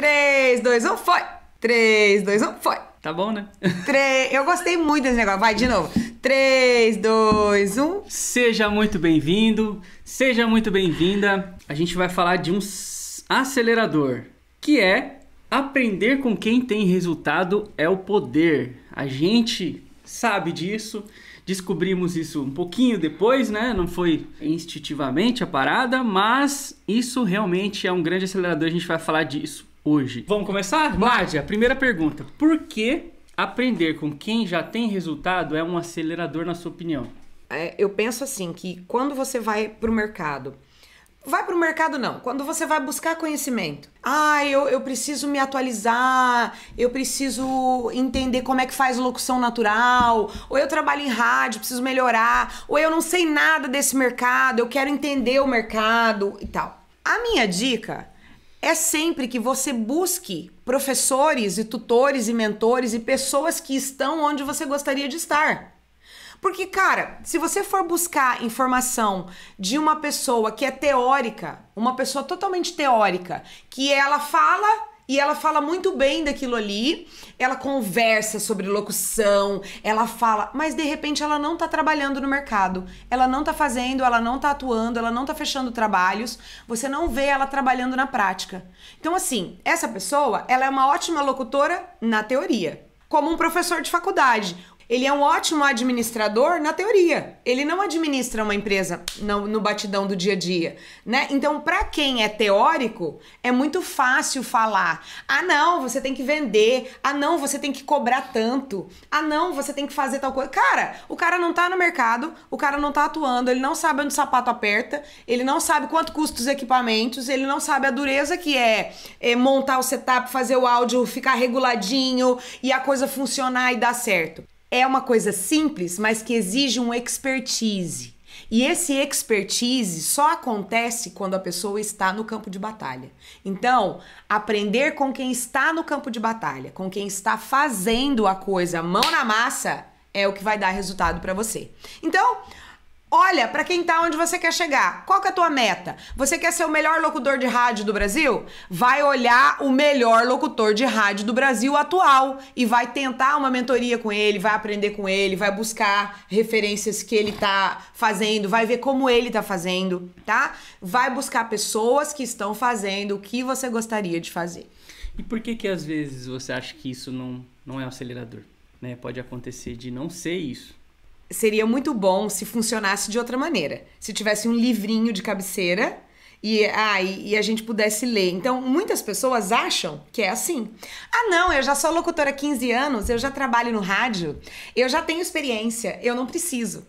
3, 2, 1, foi! 3, 2, 1, foi! Tá bom, né? Tre... Eu gostei muito desse negócio. Vai de novo. 3, 2, 1. Seja muito bem-vindo, seja muito bem-vinda. A gente vai falar de um acelerador, que é aprender com quem tem resultado é o poder. A gente sabe disso, descobrimos isso um pouquinho depois, né? Não foi instintivamente a parada, mas isso realmente é um grande acelerador. A gente vai falar disso hoje. Vamos começar? Nádia, primeira pergunta. Por que aprender com quem já tem resultado é um acelerador, na sua opinião? É, eu penso assim, que quando você vai para o mercado... Vai para o mercado não. Quando você vai buscar conhecimento. Ah, eu, eu preciso me atualizar, eu preciso entender como é que faz locução natural, ou eu trabalho em rádio, preciso melhorar, ou eu não sei nada desse mercado, eu quero entender o mercado e tal. A minha dica é sempre que você busque professores e tutores e mentores e pessoas que estão onde você gostaria de estar. Porque, cara, se você for buscar informação de uma pessoa que é teórica, uma pessoa totalmente teórica, que ela fala e ela fala muito bem daquilo ali, ela conversa sobre locução, ela fala, mas de repente ela não tá trabalhando no mercado, ela não tá fazendo, ela não tá atuando, ela não tá fechando trabalhos, você não vê ela trabalhando na prática. Então assim, essa pessoa, ela é uma ótima locutora na teoria, como um professor de faculdade. Ele é um ótimo administrador na teoria. Ele não administra uma empresa no, no batidão do dia a dia, né? Então, para quem é teórico, é muito fácil falar: "Ah, não, você tem que vender. Ah, não, você tem que cobrar tanto. Ah, não, você tem que fazer tal coisa". Cara, o cara não tá no mercado, o cara não tá atuando, ele não sabe onde o sapato aperta, ele não sabe quanto custa os equipamentos, ele não sabe a dureza que é, é montar o setup, fazer o áudio ficar reguladinho e a coisa funcionar e dar certo é uma coisa simples, mas que exige um expertise. E esse expertise só acontece quando a pessoa está no campo de batalha. Então, aprender com quem está no campo de batalha, com quem está fazendo a coisa mão na massa, é o que vai dar resultado para você. Então, Olha para quem tá onde você quer chegar. Qual que é a tua meta? Você quer ser o melhor locutor de rádio do Brasil? Vai olhar o melhor locutor de rádio do Brasil atual e vai tentar uma mentoria com ele, vai aprender com ele, vai buscar referências que ele tá fazendo, vai ver como ele tá fazendo, tá? Vai buscar pessoas que estão fazendo o que você gostaria de fazer. E por que que às vezes você acha que isso não não é um acelerador, né? Pode acontecer de não ser isso seria muito bom se funcionasse de outra maneira. Se tivesse um livrinho de cabeceira e, ah, e, e, a gente pudesse ler. Então, muitas pessoas acham que é assim. Ah, não, eu já sou locutora há 15 anos, eu já trabalho no rádio, eu já tenho experiência, eu não preciso.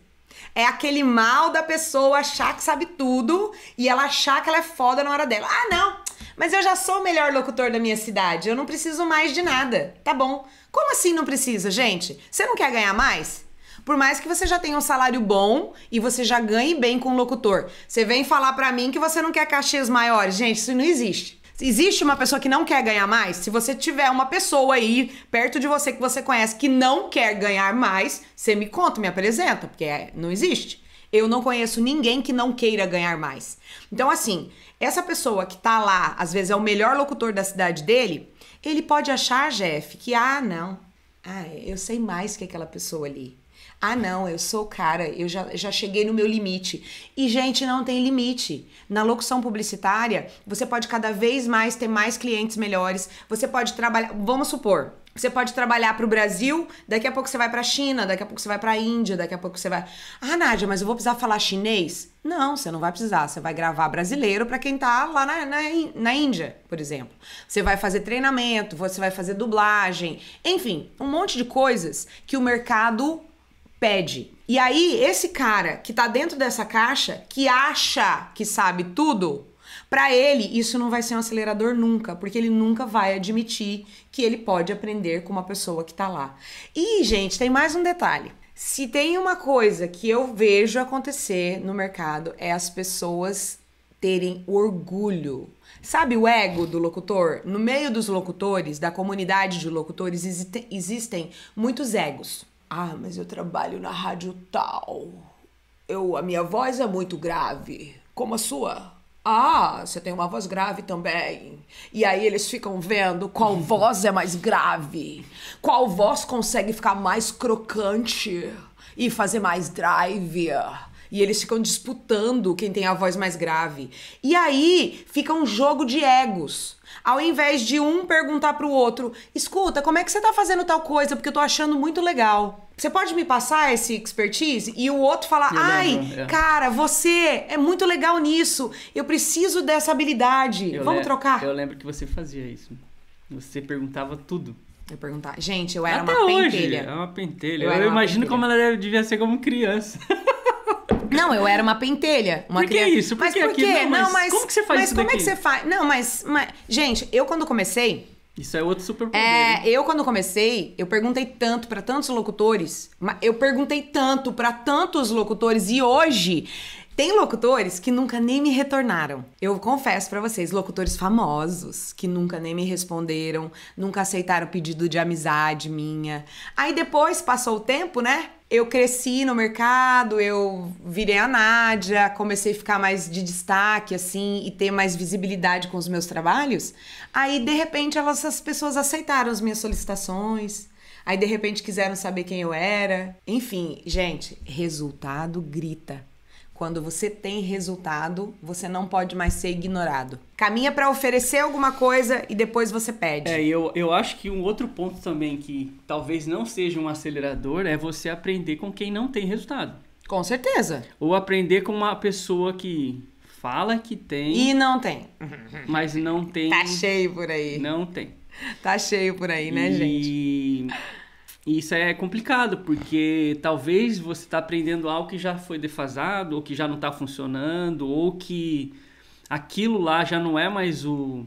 É aquele mal da pessoa achar que sabe tudo e ela achar que ela é foda na hora dela. Ah, não, mas eu já sou o melhor locutor da minha cidade, eu não preciso mais de nada. Tá bom. Como assim não precisa, gente? Você não quer ganhar mais? Por mais que você já tenha um salário bom e você já ganhe bem com o locutor, você vem falar para mim que você não quer cachês maiores. Gente, isso não existe. Existe uma pessoa que não quer ganhar mais? Se você tiver uma pessoa aí perto de você que você conhece que não quer ganhar mais, você me conta, me apresenta, porque é, não existe. Eu não conheço ninguém que não queira ganhar mais. Então, assim, essa pessoa que tá lá, às vezes é o melhor locutor da cidade dele, ele pode achar, Jeff, que, ah, não, ah, eu sei mais que aquela pessoa ali. Ah, não, eu sou o cara, eu já, já cheguei no meu limite. E, gente, não tem limite. Na locução publicitária, você pode cada vez mais ter mais clientes melhores, você pode trabalhar. Vamos supor, você pode trabalhar para o Brasil, daqui a pouco você vai para a China, daqui a pouco você vai para a Índia, daqui a pouco você vai. Ah, Nádia, mas eu vou precisar falar chinês? Não, você não vai precisar. Você vai gravar brasileiro para quem tá lá na, na, na, Índia, por exemplo. Você vai fazer treinamento, você vai fazer dublagem, enfim, um monte de coisas que o mercado pede. E aí, esse cara que tá dentro dessa caixa, que acha que sabe tudo, para ele isso não vai ser um acelerador nunca, porque ele nunca vai admitir que ele pode aprender com uma pessoa que tá lá. E, gente, tem mais um detalhe. Se tem uma coisa que eu vejo acontecer no mercado é as pessoas terem orgulho. Sabe o ego do locutor? No meio dos locutores, da comunidade de locutores, existem muitos egos. Ah, mas eu trabalho na rádio tal. Eu, a minha voz é muito grave, como a sua. Ah, você tem uma voz grave também. E aí eles ficam vendo qual voz é mais grave, qual voz consegue ficar mais crocante e fazer mais drive. E eles ficam disputando quem tem a voz mais grave. E aí fica um jogo de egos. Ao invés de um perguntar para o outro, escuta, como é que você está fazendo tal coisa? Porque eu tô achando muito legal. Você pode me passar esse expertise? E o outro falar, ai, é. cara, você é muito legal nisso. Eu preciso dessa habilidade. Eu Vamos trocar? Eu lembro que você fazia isso. Você perguntava tudo. Eu perguntar. Gente, eu era Até uma hoje, pentelha. É uma pentelha. Eu, eu imagino pentelha. como ela devia ser como criança. Não, eu era uma pentelha. Uma por que criança. isso? Por mas que por quê? Não, mas, mas, como que você faz mas isso Mas como daqui? é que você faz? Não, mas, mas... Gente, eu quando comecei... Isso é outro é, poder. É, eu quando comecei, eu perguntei tanto para tantos locutores, eu perguntei tanto para tantos locutores e hoje tem locutores que nunca nem me retornaram. Eu confesso para vocês, locutores famosos que nunca nem me responderam, nunca aceitaram pedido de amizade minha. Aí depois passou o tempo, né? eu cresci no mercado, eu virei a Nádia, comecei a ficar mais de destaque, assim, e ter mais visibilidade com os meus trabalhos. Aí, de repente, essas pessoas aceitaram as minhas solicitações. Aí, de repente, quiseram saber quem eu era. Enfim, gente, resultado grita. Quando você tem resultado, você não pode mais ser ignorado. Caminha para oferecer alguma coisa e depois você pede. É, eu, eu acho que um outro ponto também que talvez não seja um acelerador é você aprender com quem não tem resultado. Com certeza. Ou aprender com uma pessoa que fala que tem. E não tem. Mas não tem. Tá cheio por aí. Não tem. Tá cheio por aí, né, e... gente? E isso é complicado, porque talvez você está aprendendo algo que já foi defasado, ou que já não está funcionando, ou que aquilo lá já não é mais o,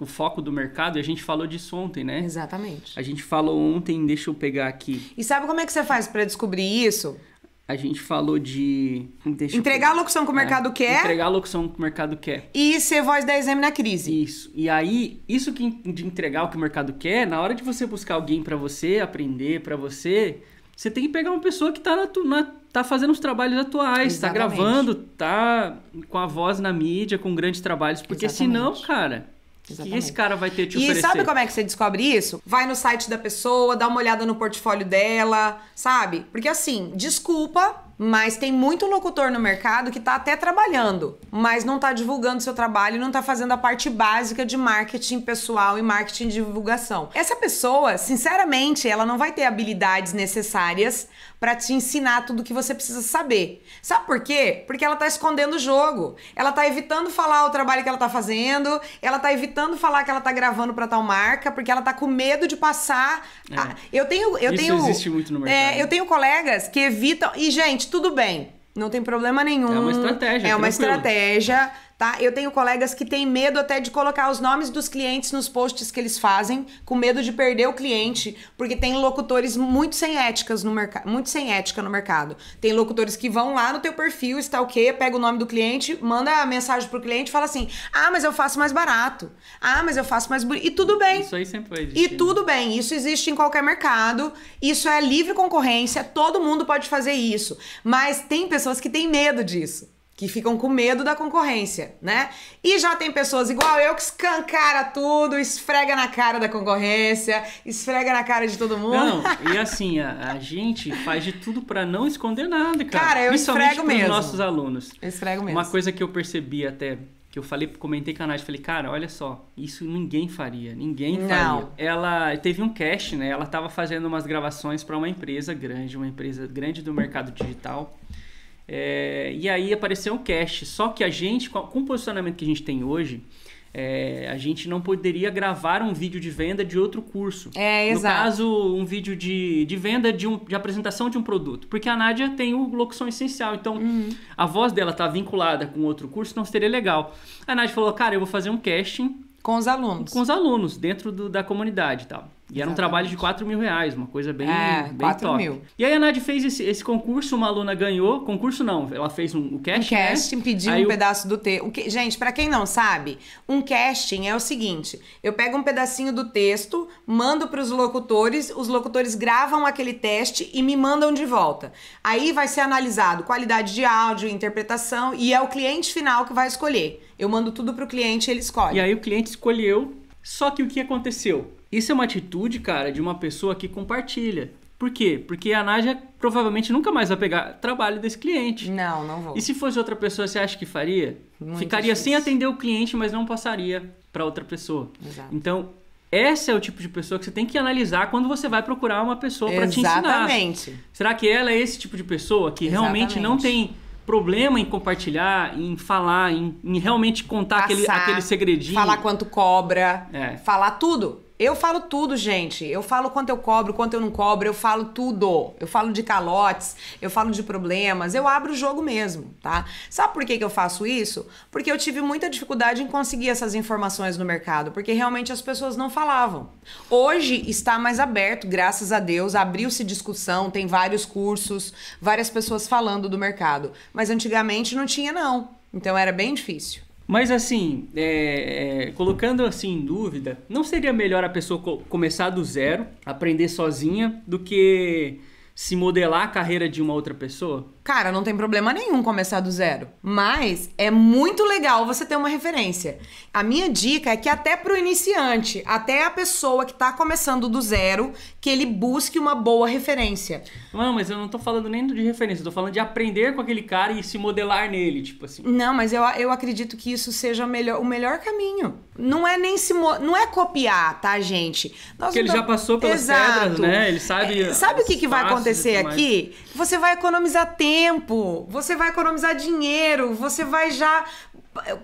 o foco do mercado. E a gente falou disso ontem, né? Exatamente. A gente falou ontem, deixa eu pegar aqui. E sabe como é que você faz para descobrir isso? A gente falou de. entregar eu... a locução que o é, mercado é, quer. Entregar a locução que o mercado quer. E ser voz da exame na crise. Isso. E aí, isso que de entregar o que o mercado quer, na hora de você buscar alguém para você aprender, para você, você tem que pegar uma pessoa que tá, na, na tá fazendo os trabalhos atuais, tá Exatamente. tá gravando, tá com a voz na mídia, com grandes trabalhos. Porque Exatamente. senão, cara, Exatamente. Que esse cara vai ter te oferecer. E sabe como é que você descobre isso? Vai no site da pessoa, dá uma olhada no portfólio dela, sabe? Porque assim, desculpa, mas tem muito locutor no mercado que está até trabalhando, mas não está divulgando seu trabalho, não está fazendo a parte básica de marketing pessoal e marketing de divulgação. Essa pessoa, sinceramente, ela não vai ter habilidades necessárias para te ensinar tudo o que você precisa saber. Sabe por quê? Porque ela está escondendo o jogo. Ela está evitando falar o trabalho que ela está fazendo, ela está evitando falar que ela está gravando para tal marca, porque ela está com medo de passar. É. A... Eu tenho eu Isso tenho existe muito no é, mercado. É, eu tenho colegas que evitam e gente Gente, tudo bem. Não tem problema nenhum. É uma estratégia. É uma tranquilo. estratégia tá? Eu tenho colegas que têm medo até de colocar os nomes dos clientes nos posts que eles fazem, com medo de perder o cliente, porque tem locutores muito sem éticas no mercado, muito sem ética no mercado. Tem locutores que vão lá no teu perfil, está o Pega o nome do cliente, manda a mensagem pro cliente, fala assim: "Ah, mas eu faço mais barato. Ah, mas eu faço mais bonito". E tudo bem. Isso aí sempre foi E né? tudo bem, isso existe em qualquer mercado, isso é livre concorrência, todo mundo pode fazer isso. Mas tem pessoas que têm medo disso que ficam com medo da concorrência, né? E já tem pessoas igual eu que escancara tudo, esfrega na cara da concorrência, esfrega na cara de todo mundo. Não, e assim, a, a gente faz de tudo para não esconder nada, cara. Cara, eu esfrego mesmo. nossos alunos. Eu esfrego mesmo. Uma coisa que eu percebi até que eu falei, comentei com a Nath, falei, cara, olha só, isso ninguém faria, ninguém não. faria. Ela teve um cast, né? Ela tava fazendo umas gravações para uma empresa grande, uma empresa grande do mercado digital. É, e aí apareceu um cast. Só que a gente, com, o posicionamento que a gente tem hoje, é, a gente não poderia gravar um vídeo de venda de outro curso. É, exato. No caso, um vídeo de, de venda de, um, de apresentação de um produto. Porque a Nádia tem o locução essencial. Então, uhum. a voz dela está vinculada com outro curso, não seria legal. A Nádia falou, cara, eu vou fazer um casting... Com os alunos. Com os alunos, dentro do, da comunidade e tal. E Exatamente. era um trabalho de 4 mil reais, uma coisa bem, é, bem 4 top. Mil. E aí a Nadia fez esse, esse, concurso, uma aluna ganhou. Concurso não, ela fez um, um casting. Um né? casting, né? pediu aí um pedaço do texto. Que... Gente, para quem não sabe, um casting é o seguinte: eu pego um pedacinho do texto, mando para os locutores, os locutores gravam aquele teste e me mandam de volta. Aí vai ser analisado qualidade de áudio, interpretação, e é o cliente final que vai escolher. Eu mando tudo pro cliente, ele escolhe. E aí o cliente escolheu, só que o que aconteceu? Isso é uma atitude, cara, de uma pessoa que compartilha. Por quê? Porque a Nádia provavelmente nunca mais vai pegar trabalho desse cliente. Não, não vou. E se fosse outra pessoa, você acha que faria? Muito Ficaria difícil. sem atender o cliente, mas não passaria para outra pessoa. Exato. Então, esse é o tipo de pessoa que você tem que analisar quando você vai procurar uma pessoa para te ensinar. Exatamente. Será que ela é esse tipo de pessoa que Exatamente. realmente não tem problema em compartilhar, em falar, em, em realmente contar Passar, aquele, aquele segredinho? Falar quanto cobra, é. falar tudo. Eu falo tudo, gente. Eu falo quanto eu cobro, quanto eu não cobro, eu falo tudo. Eu falo de calotes, eu falo de problemas, eu abro o jogo mesmo, tá? Sabe por que, que eu faço isso? Porque eu tive muita dificuldade em conseguir essas informações no mercado, porque realmente as pessoas não falavam. Hoje está mais aberto, graças a Deus, abriu-se discussão, tem vários cursos, várias pessoas falando do mercado. Mas antigamente não tinha, não. Então era bem difícil. Mas assim, é, é, colocando assim em dúvida, não seria melhor a pessoa co começar do zero, aprender sozinha, do que se modelar a carreira de uma outra pessoa? Cara, não tem problema nenhum começar do zero. Mas é muito legal você ter uma referência. A minha dica é que até pro iniciante, até a pessoa que tá começando do zero, que ele busque uma boa referência. Não, mas eu não tô falando nem de referência, eu tô falando de aprender com aquele cara e se modelar nele, tipo assim. Não, mas eu, eu acredito que isso seja melhor, o melhor caminho. Não é nem se não é copiar, tá, gente? Nós Porque ele já passou pelas Exato. pedras, né? Ele sabe. É, sabe o que, que vai acontecer aqui? Você vai economizar tempo tempo, você vai economizar dinheiro, você vai já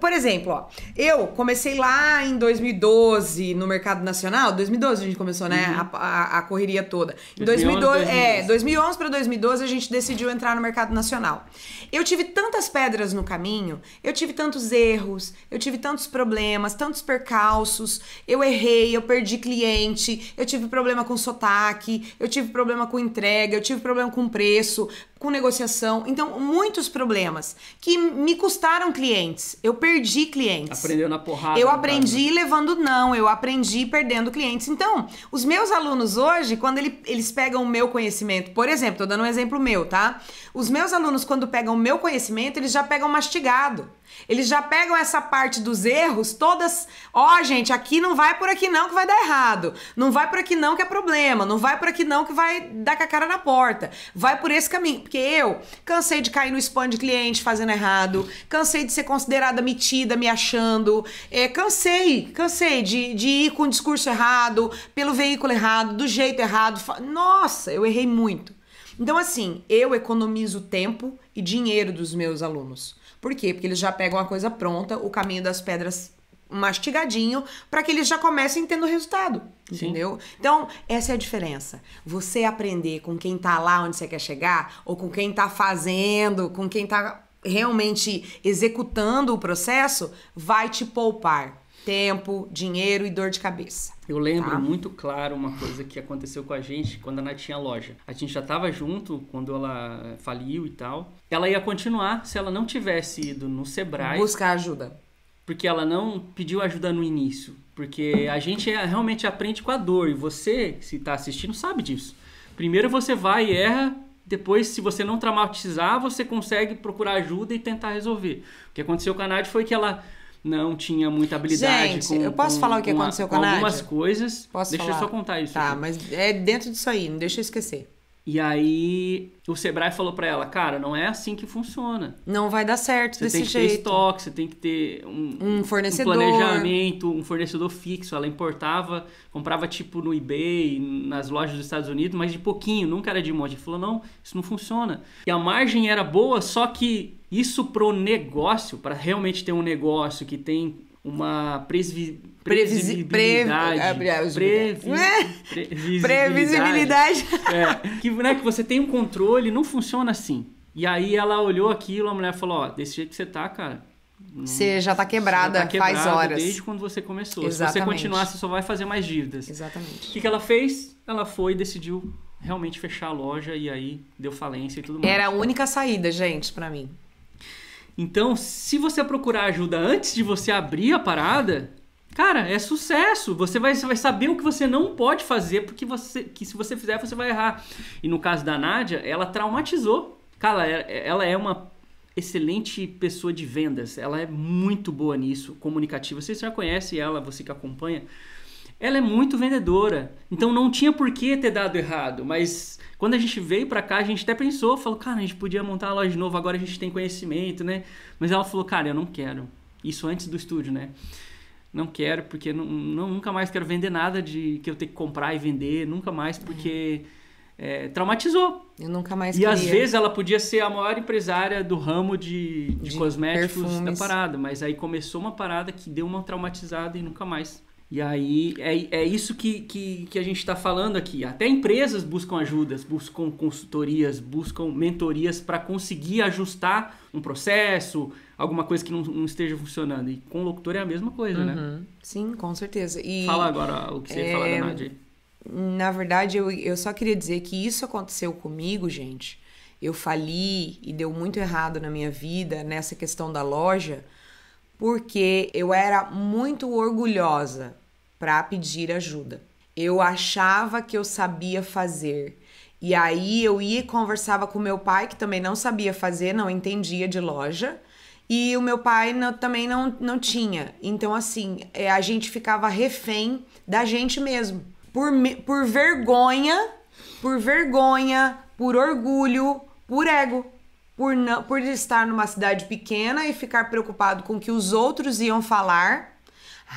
por exemplo, ó, eu comecei lá em 2012 no mercado nacional. 2012 a gente começou, né? Uhum. A, a, a, correria toda. Em 2011, é, 2011 para 2012 a gente decidiu entrar no mercado nacional. Eu tive tantas pedras no caminho, eu tive tantos erros, eu tive tantos problemas, tantos percalços. Eu errei, eu perdi cliente, eu tive problema com sotaque, eu tive problema com entrega, eu tive problema com preço, com negociação. Então, muitos problemas que me custaram clientes eu perdi clientes. Aprendeu na porrada. Eu aprendi cara. Né? levando não, eu aprendi perdendo clientes. Então, os meus alunos hoje, quando ele, eles pegam o meu conhecimento, por exemplo, tô dando um exemplo meu, tá? Os meus alunos, quando pegam o meu conhecimento, eles já pegam mastigado. Eles já pegam essa parte dos erros, todas. Ó, oh, gente, aqui não vai por aqui não que vai dar errado. Não vai por aqui não que é problema. Não vai por aqui não que vai dar com a cara na porta. Vai por esse caminho. Porque eu cansei de cair no spam de cliente fazendo errado. Cansei de ser considerada metida, me achando. É, cansei, cansei de, de ir com o discurso errado, pelo veículo errado, do jeito errado. Nossa, eu errei muito. Então, assim, eu economizo tempo e dinheiro dos meus alunos. Por quê? Porque eles já pegam a coisa pronta, o caminho das pedras mastigadinho para que eles já comecem tendo resultado, Sim. entendeu? Então, essa é a diferença. Você aprender com quem tá lá onde você quer chegar ou com quem tá fazendo, com quem tá realmente executando o processo, vai te poupar tempo, dinheiro e dor de cabeça. Eu lembro tá? muito claro uma coisa que aconteceu com a gente quando a Nath tinha loja. A gente já estava junto quando ela eh, faliu e tal. Ela ia continuar se ela não tivesse ido no Sebrae. Buscar ajuda. Porque ela não pediu ajuda no início. Porque a gente é, realmente aprende com a dor. E você, se está assistindo, sabe disso. Primeiro você vai e erra, depois, se você não traumatizar, você consegue procurar ajuda e tentar resolver. O que aconteceu com a Nath foi que ela não tinha muita habilidade Gente, com, eu posso com, falar o que aconteceu com, a, com a Nádia? algumas coisas. Posso deixa falar? eu só contar isso. Tá, aqui. mas é dentro disso aí, não deixa eu esquecer. E aí o Sebrae falou para ela, cara, não é assim que funciona. Não vai dar certo você desse jeito. Você tem que jeito. ter estoque, você tem que ter um, um fornecedor, um planejamento, um fornecedor fixo. Ela importava, comprava tipo no eBay, nas lojas dos Estados Unidos, mas de pouquinho, nunca era de monte. Ele falou, não, isso não funciona. E a margem era boa, só que isso pro negócio, para realmente ter um negócio que tem uma presvi Previsibilidade. Previsibilidade. É, que, né, que você tem um controle, não funciona assim. E aí ela olhou aquilo, a mulher falou, ó, desse jeito que você tá, cara, você já está quebrada, tá quebrada, faz horas. Desde quando você começou. Exatamente. Se você continuar, você só vai fazer mais dívidas. Exatamente. O que, que ela fez? Ela foi e decidiu realmente fechar a loja e aí deu falência e tudo mais. Era a única saída, gente, para mim. Então, se você procurar ajuda antes de você abrir a parada, Cara, é sucesso. Você vai, você vai saber o que você não pode fazer, porque você, que se você fizer, você vai errar. E no caso da Nádia, ela traumatizou. Cara, é, é, ela é uma excelente pessoa de vendas. Ela é muito boa nisso, comunicativa. Você já conhece ela, você que acompanha. Ela é muito vendedora. Então não tinha por que ter dado errado. Mas quando a gente veio para cá, a gente até pensou, falou, cara, a gente podia montar a loja de novo, agora a gente tem conhecimento, né? Mas ela falou, cara, eu não quero. Isso antes do estúdio, né? não quero porque não, não, nunca mais quero vender nada de que eu tenho que comprar e vender, nunca mais é. porque é, traumatizou. Eu nunca mais E queria. às vezes ela podia ser a maior empresária do ramo de, de, de cosméticos perfumes. da parada, mas aí começou uma parada que deu uma traumatizada e nunca mais. E aí é, é isso que, que, que a gente está falando aqui. Até empresas buscam ajudas, buscam consultorias, buscam mentorias para conseguir ajustar um processo, alguma coisa que não, não esteja funcionando. E com o locutor é a mesma coisa, né? uhum. né? Sim, com certeza. E, Fala agora o que você é... falar da é, Nadia. Na verdade, eu, eu só queria dizer que isso aconteceu comigo, gente. Eu fali e deu muito errado na minha vida nessa questão da loja, porque eu era muito orgulhosa para pedir ajuda. Eu achava que eu sabia fazer. E aí eu ia e conversava com meu pai, que também não sabia fazer, não entendia de loja. E o meu pai não, também não, não tinha. Então, assim, é, a gente ficava refém da gente mesmo. Por, por vergonha, por vergonha, por orgulho, por ego. Por, não, por estar numa cidade pequena e ficar preocupado com o que os outros iam falar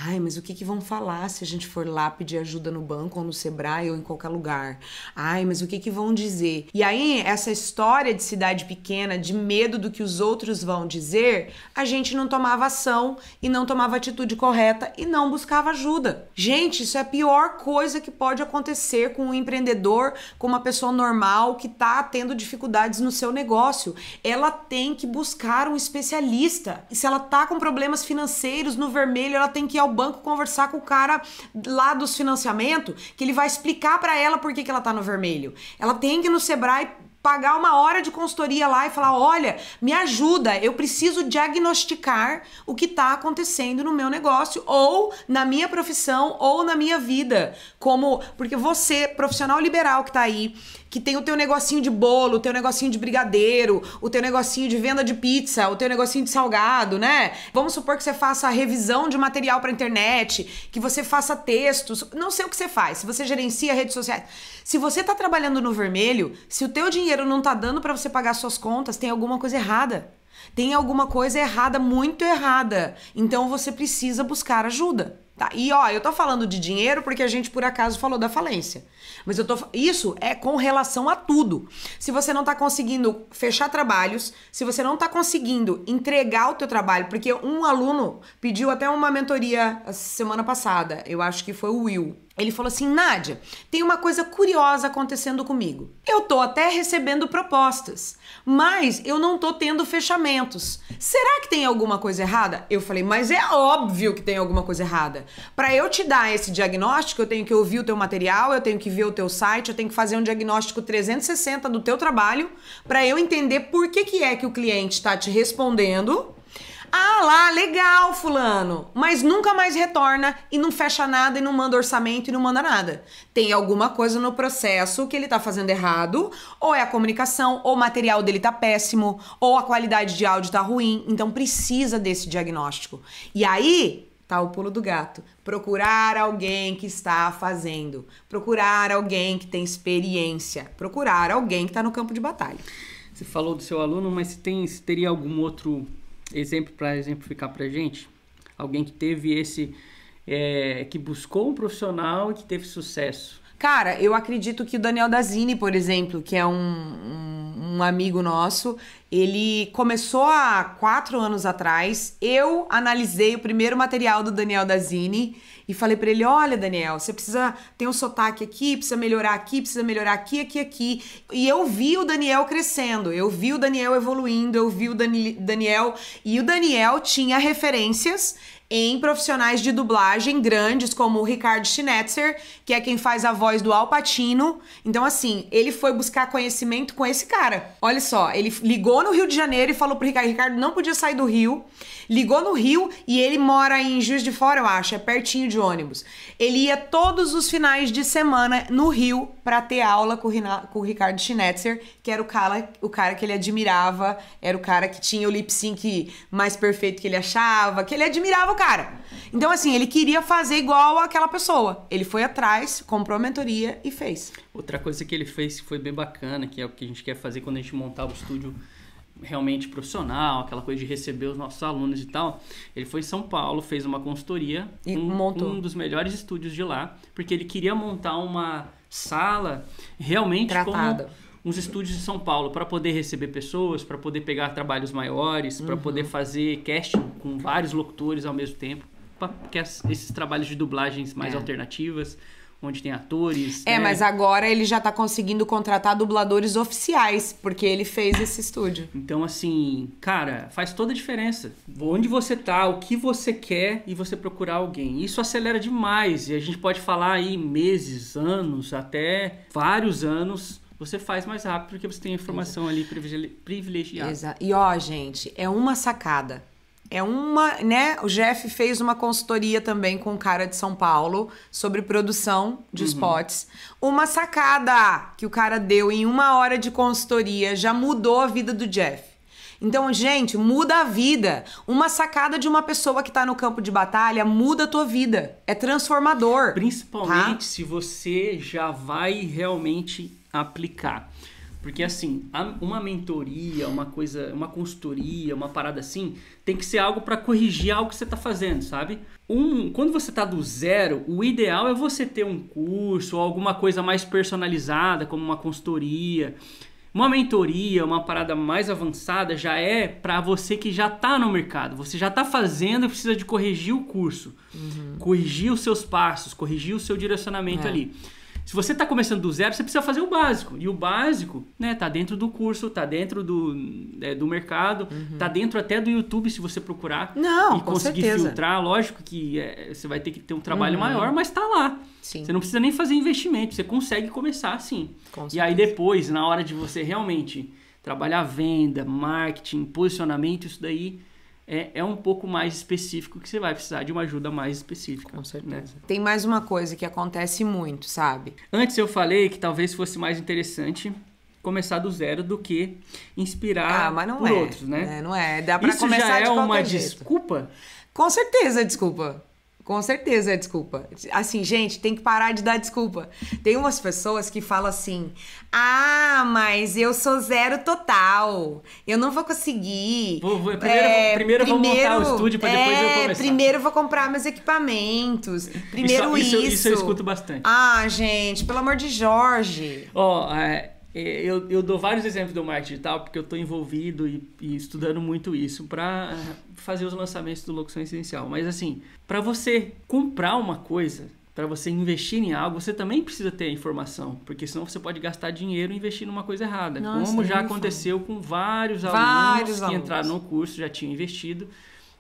Ai, mas o que, que vão falar se a gente for lá pedir ajuda no banco ou no Sebrae ou em qualquer lugar? Ai, mas o que, que vão dizer? E aí, essa história de cidade pequena, de medo do que os outros vão dizer, a gente não tomava ação e não tomava atitude correta e não buscava ajuda. Gente, isso é a pior coisa que pode acontecer com um empreendedor, com uma pessoa normal que está tendo dificuldades no seu negócio. Ela tem que buscar um especialista. E se ela tá com problemas financeiros no vermelho, ela tem que ao banco conversar com o cara lá dos financiamento, que ele vai explicar para ela por que, que ela tá no vermelho. Ela tem que ir no Sebrae pagar uma hora de consultoria lá e falar: olha, me ajuda, eu preciso diagnosticar o que está acontecendo no meu negócio, ou na minha profissão, ou na minha vida. Como, porque você, profissional liberal que está aí, que tem o teu negocinho de bolo, o teu negocinho de brigadeiro, o teu negocinho de venda de pizza, o teu negocinho de salgado, né? Vamos supor que você faça revisão de material para internet, que você faça textos, não sei o que você faz, se você gerencia redes sociais. Se você está trabalhando no vermelho, se o teu dinheiro não está dando para você pagar suas contas, tem alguma coisa errada. Tem alguma coisa errada, muito errada. Então você precisa buscar ajuda. Tá? E ó, eu tô falando de dinheiro porque a gente por acaso falou da falência. Mas eu tô isso é com relação a tudo. Se você não tá conseguindo fechar trabalhos, se você não tá conseguindo entregar o teu trabalho, porque um aluno pediu até uma mentoria semana passada, eu acho que foi o Will. Ele falou assim: Nádia, tem uma coisa curiosa acontecendo comigo. Eu tô até recebendo propostas, mas eu não tô tendo fechamentos. Será que tem alguma coisa errada? Eu falei: Mas é óbvio que tem alguma coisa errada para eu te dar esse diagnóstico, eu tenho que ouvir o teu material, eu tenho que ver o teu site, eu tenho que fazer um diagnóstico 360 do teu trabalho para eu entender por que, que é que o cliente está te respondendo. Ah lá, legal, fulano, mas nunca mais retorna e não fecha nada e não manda orçamento e não manda nada. Tem alguma coisa no processo que ele tá fazendo errado, ou é a comunicação, ou o material dele tá péssimo, ou a qualidade de áudio tá ruim, então precisa desse diagnóstico. E aí, tá? O pulo do gato. Procurar alguém que está fazendo, procurar alguém que tem experiência, procurar alguém que está no campo de batalha. Você falou do seu aluno, mas se tem, se teria algum outro exemplo para exemplificar para gente? Alguém que teve esse, é, que buscou um profissional e que teve sucesso? Cara, eu acredito que o Daniel Dazini, por exemplo, que é um, um, um amigo nosso, ele começou há quatro anos atrás. Eu analisei o primeiro material do Daniel Dazini e falei para ele: olha, Daniel, você precisa ter um sotaque aqui, precisa melhorar aqui, precisa melhorar aqui, aqui, aqui. E eu vi o Daniel crescendo, eu vi o Daniel evoluindo, eu vi o Dani Daniel. E o Daniel tinha referências em profissionais de dublagem grandes, como o Ricardo Schnetzer, que é quem faz a voz do Al Pacino. Então, assim, ele foi buscar conhecimento com esse cara. Olha só, ele ligou no Rio de Janeiro e falou pro Ricardo, Ricardo não podia sair do Rio ligou no Rio e ele mora em Juiz de Fora, eu acho, é pertinho de ônibus. Ele ia todos os finais de semana no Rio para ter aula com o, Rina, com o Ricardo Schnetzer, que era o cara, o cara que ele admirava, era o cara que tinha o lip sync mais perfeito que ele achava, que ele admirava o cara. Então, assim, ele queria fazer igual aquela pessoa. Ele foi atrás, comprou a mentoria e fez. Outra coisa que ele fez que foi bem bacana, que é o que a gente quer fazer quando a gente montar o estúdio realmente profissional, aquela coisa de receber os nossos alunos e tal, ele foi em São Paulo, fez uma consultoria, e um, montou. um dos melhores estúdios de lá, porque ele queria montar uma sala realmente Tratada. como uns estúdios de São Paulo para poder receber pessoas, para poder pegar trabalhos maiores, uhum. para poder fazer casting com vários locutores ao mesmo tempo, para esses trabalhos de dublagens mais é. alternativas onde tem atores. É, né? mas agora ele já tá conseguindo contratar dubladores oficiais, porque ele fez esse estúdio. Então, assim, cara, faz toda a diferença. Onde você tá, o que você quer e você procurar alguém. Isso acelera demais e a gente pode falar aí meses, anos, até vários anos você faz mais rápido porque você tem a informação ali privilegiada. Exato. E ó, gente, é uma sacada. É uma, né? O Jeff fez uma consultoria também com um cara de São Paulo sobre produção de uhum. spots. Uma sacada que o cara deu em uma hora de consultoria já mudou a vida do Jeff. Então, gente, muda a vida. Uma sacada de uma pessoa que está no campo de batalha muda a tua vida. É transformador. Principalmente tá? se você já vai realmente aplicar. Porque assim, uma mentoria, uma coisa, uma consultoria, uma parada assim, tem que ser algo para corrigir algo que você está fazendo, sabe? Um, quando você está do zero, o ideal é você ter um curso ou alguma coisa mais personalizada, como uma consultoria. Uma mentoria, uma parada mais avançada já é para você que já está no mercado, você já está fazendo e precisa de corrigir o curso, uhum. corrigir os seus passos, corrigir o seu direcionamento é. ali. Se você está começando do zero, você precisa fazer o básico. E o básico, né, tá dentro do curso, tá dentro do, é, do mercado, uhum. tá dentro até do YouTube, se você procurar. Não, e conseguir certeza. filtrar. Lógico que é, você vai ter que ter um trabalho uhum. maior, mas tá lá. Sim. Você não precisa nem fazer investimento, você consegue começar assim. Com e aí depois, na hora de você realmente trabalhar venda, marketing, posicionamento, isso daí é, é um pouco mais específico que você vai precisar de uma ajuda mais específica. Com né? certeza. Né? Tem mais uma coisa que acontece muito, sabe? Antes eu falei que talvez fosse mais interessante começar do zero do que inspirar ah, mas não por é, outros, né? É, não é, dá para começar já é de uma jeito. desculpa? Com certeza, desculpa. Com certeza é desculpa. Assim, gente, tem que parar de dar desculpa. Tem umas pessoas que falam assim: ah, mas eu sou zero total. Eu não vou conseguir. Vou, vou, primeiro, é, primeiro, primeiro, vou montar o estúdio pra é, depois eu é, começar. Primeiro vou comprar meus equipamentos. Primeiro isso. Isso, isso, isso eu escuto bastante. Ah, gente, pelo amor de Jorge. Ó, oh, é, é, eu, eu dou vários exemplos do marketing digital porque eu estou envolvido e, e, estudando muito isso para eh, fazer os lançamentos do Locução Essencial. Mas assim, para você comprar uma coisa, para você investir em algo, você também precisa ter informação, porque senão você pode gastar dinheiro investindo numa coisa errada. Nossa, como já aconteceu com vários, vários alunos, alunos que entraram no curso, já tinham investido,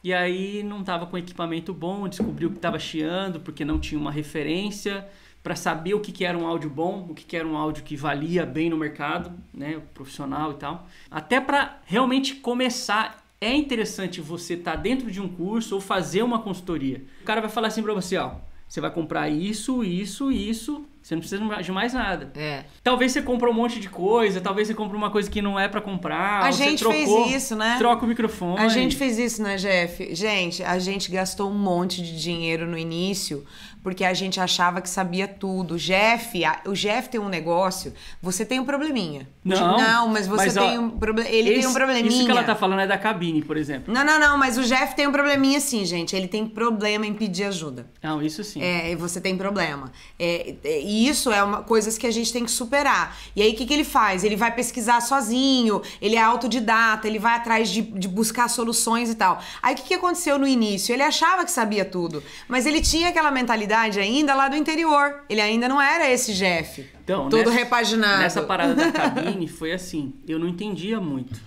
e aí não estava com equipamento bom, descobriu que estava chiando porque não tinha uma referência para saber o que, que era um áudio bom, o que, que era um áudio que valia bem no mercado, né, profissional e tal. Até para realmente começar é interessante você estar tá dentro de um curso ou fazer uma consultoria. O cara vai falar assim para você, ó, você vai comprar isso, isso, isso você não precisa de mais nada. É. Talvez você compre um monte de coisa, talvez você compre uma coisa que não é para comprar. A gente trocou, fez isso, né? Troca o microfone. A gente fez isso, né, Jeff? Gente, a gente gastou um monte de dinheiro no início porque a gente achava que sabia tudo. Jeff, a, o Jeff tem um negócio, você tem um probleminha. Não, tipo, não mas você mas, tem ó, um problema. Ele esse, tem um probleminha. Isso que ela tá falando é da cabine, por exemplo. Não, não, não, mas o Jeff tem um probleminha sim, gente. Ele tem problema em pedir ajuda. Não, isso sim. É, você tem problema. É, é e isso é uma coisas que a gente tem que superar. E aí o que, que ele faz? Ele vai pesquisar sozinho, ele é autodidata, ele vai atrás de, de buscar soluções e tal. Aí o que, que aconteceu no início? Ele achava que sabia tudo, mas ele tinha aquela mentalidade ainda lá do interior. Ele ainda não era esse Jeff. Então, todo nessa, repaginado. Nessa parada da cabine foi assim, eu não entendia muito.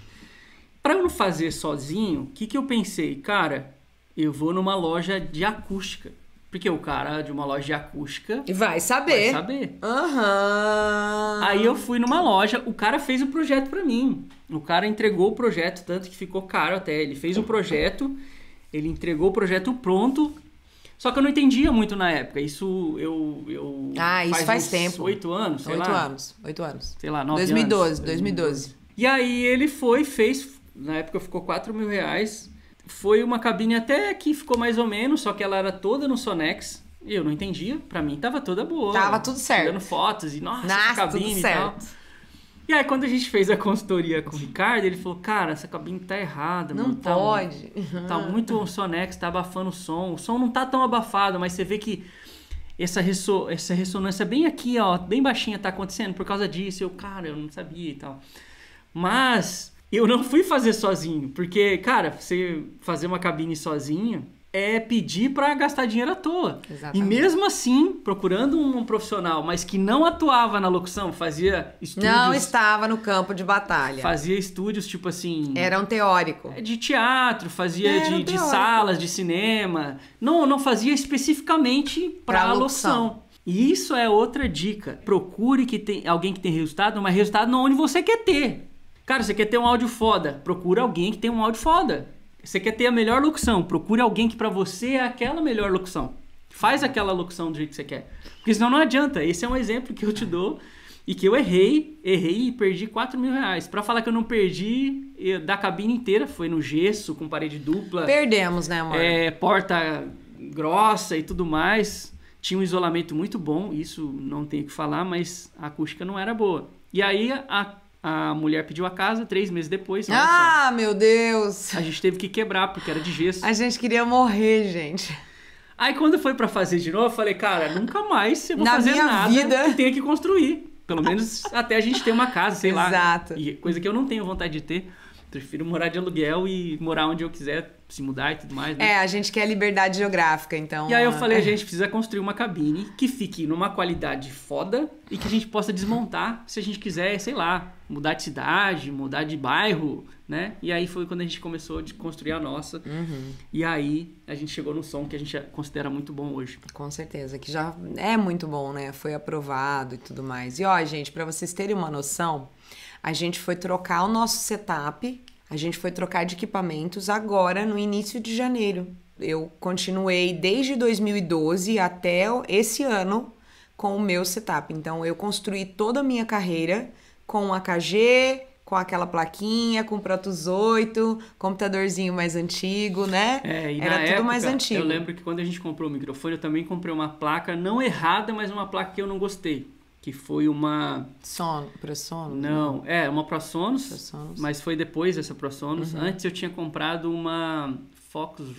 Para eu não fazer sozinho, o que, que eu pensei? Cara, eu vou numa loja de acústica. Porque o cara de uma loja de acústica. Vai saber. Vai saber. Aham. Uhum. Aí eu fui numa loja, o cara fez o projeto para mim. O cara entregou o projeto, tanto que ficou caro até. Ele fez o projeto, ele entregou o projeto pronto. Só que eu não entendia muito na época. Isso eu. eu ah, isso faz, faz tempo. Oito anos, sei 8 lá. Oito anos, oito anos. Sei lá, nove 2012, anos. 2012, 2012. E aí ele foi, fez. Na época ficou quatro mil reais foi uma cabine até que ficou mais ou menos, só que ela era toda no Sonex. E eu não entendia, para mim tava toda boa. Tava tudo certo. Dando fotos e nossa, nossa cabine e tal. E aí quando a gente fez a consultoria com o Ricardo, ele falou: "Cara, essa cabine tá errada, não mano, tá pode. Tá, tá muito no Sonex, tá abafando o som. O som não tá tão abafado, mas você vê que essa, resso, essa ressonância bem aqui, ó, bem baixinha tá acontecendo por causa disso. Eu, cara, eu não sabia e tal. Mas eu não fui fazer sozinho, porque, cara, você fazer uma cabine sozinho é pedir para gastar dinheiro à toa. Exatamente. E mesmo assim, procurando um profissional, mas que não atuava na locução, fazia estúdios. Não estava no campo de batalha. Fazia estúdios tipo assim. Era um teórico. É, de teatro, fazia de, um de, salas, de cinema. Não, não fazia especificamente para a locução. locução. E isso é outra dica. Procure que tem alguém que tem resultado, mas resultado não é onde você quer ter. Cara, você quer ter um áudio foda? Procura alguém que tem um áudio foda. Você quer ter a melhor locução? Procure alguém que para você é aquela melhor locução. Faz aquela locução do jeito que você quer. Porque senão não adianta. Esse é um exemplo que eu te dou e que eu errei, errei e perdi 4 mil reais. Pra falar que eu não perdi da cabine inteira, foi no gesso, com parede dupla. Perdemos, né, amor? É, porta grossa e tudo mais. Tinha um isolamento muito bom, isso não tenho que falar, mas a acústica não era boa. E aí a a mulher pediu a casa, três meses depois. Ah, meu Deus! A gente teve que quebrar, porque era de gesso. A gente queria morrer, gente. Aí quando foi para fazer de novo, eu falei, cara, nunca mais eu vou Na fazer minha nada vida... que tenha que construir. Pelo menos até a gente ter uma casa, sei lá. Exato. coisa que eu não tenho vontade de ter. Prefiro morar de aluguel e morar onde eu quiser, se mudar e tudo mais. Né? É, a gente quer liberdade geográfica, então. E aí eu falei, a é. gente precisa construir uma cabine que fique numa qualidade foda e que a gente possa desmontar se a gente quiser, sei lá, mudar de cidade, mudar de bairro, né? E aí foi quando a gente começou a construir a nossa. Uhum. E aí a gente chegou no som que a gente considera muito bom hoje. Com certeza, que já é muito bom, né? Foi aprovado e tudo mais. E ó, gente, para vocês terem uma noção, a gente foi trocar o nosso setup, a gente foi trocar de equipamentos agora no início de janeiro. Eu continuei desde 2012 até esse ano com o meu setup. Então eu construí toda a minha carreira com a KG, com aquela plaquinha, com o Protus 8, computadorzinho mais antigo, né? É, e Era tudo época, mais antigo. Eu lembro que quando a gente comprou o microfone, eu também comprei uma placa, não errada, mas uma placa que eu não gostei. Que foi uma. Sono, ProSonos? Né? Não, né? é, uma ProSonos, ProSonos. Mas foi depois dessa ProSonos. Uhum. Antes eu tinha comprado uma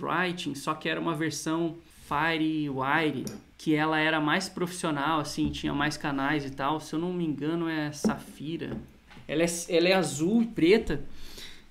Writing, só que era uma versão Firewire, que ela era mais profissional, assim, tinha mais canais e tal. Se eu não me engano, é Safira. Ela é, ela é azul e preta.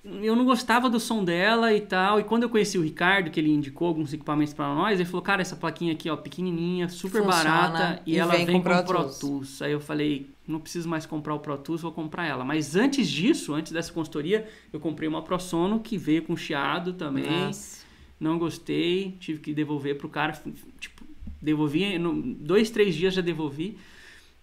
Eu não gostava do som dela e tal. E quando eu conheci o Ricardo, que ele indicou alguns equipamentos para nós, ele falou: Cara, essa plaquinha aqui, ó, pequenininha, super Funciona, barata. E, e ela vem, vem com o Pro Tools. Aí eu falei: Não preciso mais comprar o Pro Tools, vou comprar ela. Mas antes disso, antes dessa consultoria, eu comprei uma ProSono que veio com chiado também. Nossa não gostei, tive que devolver pro cara, tipo, devolvi, no, dois, três dias já devolvi.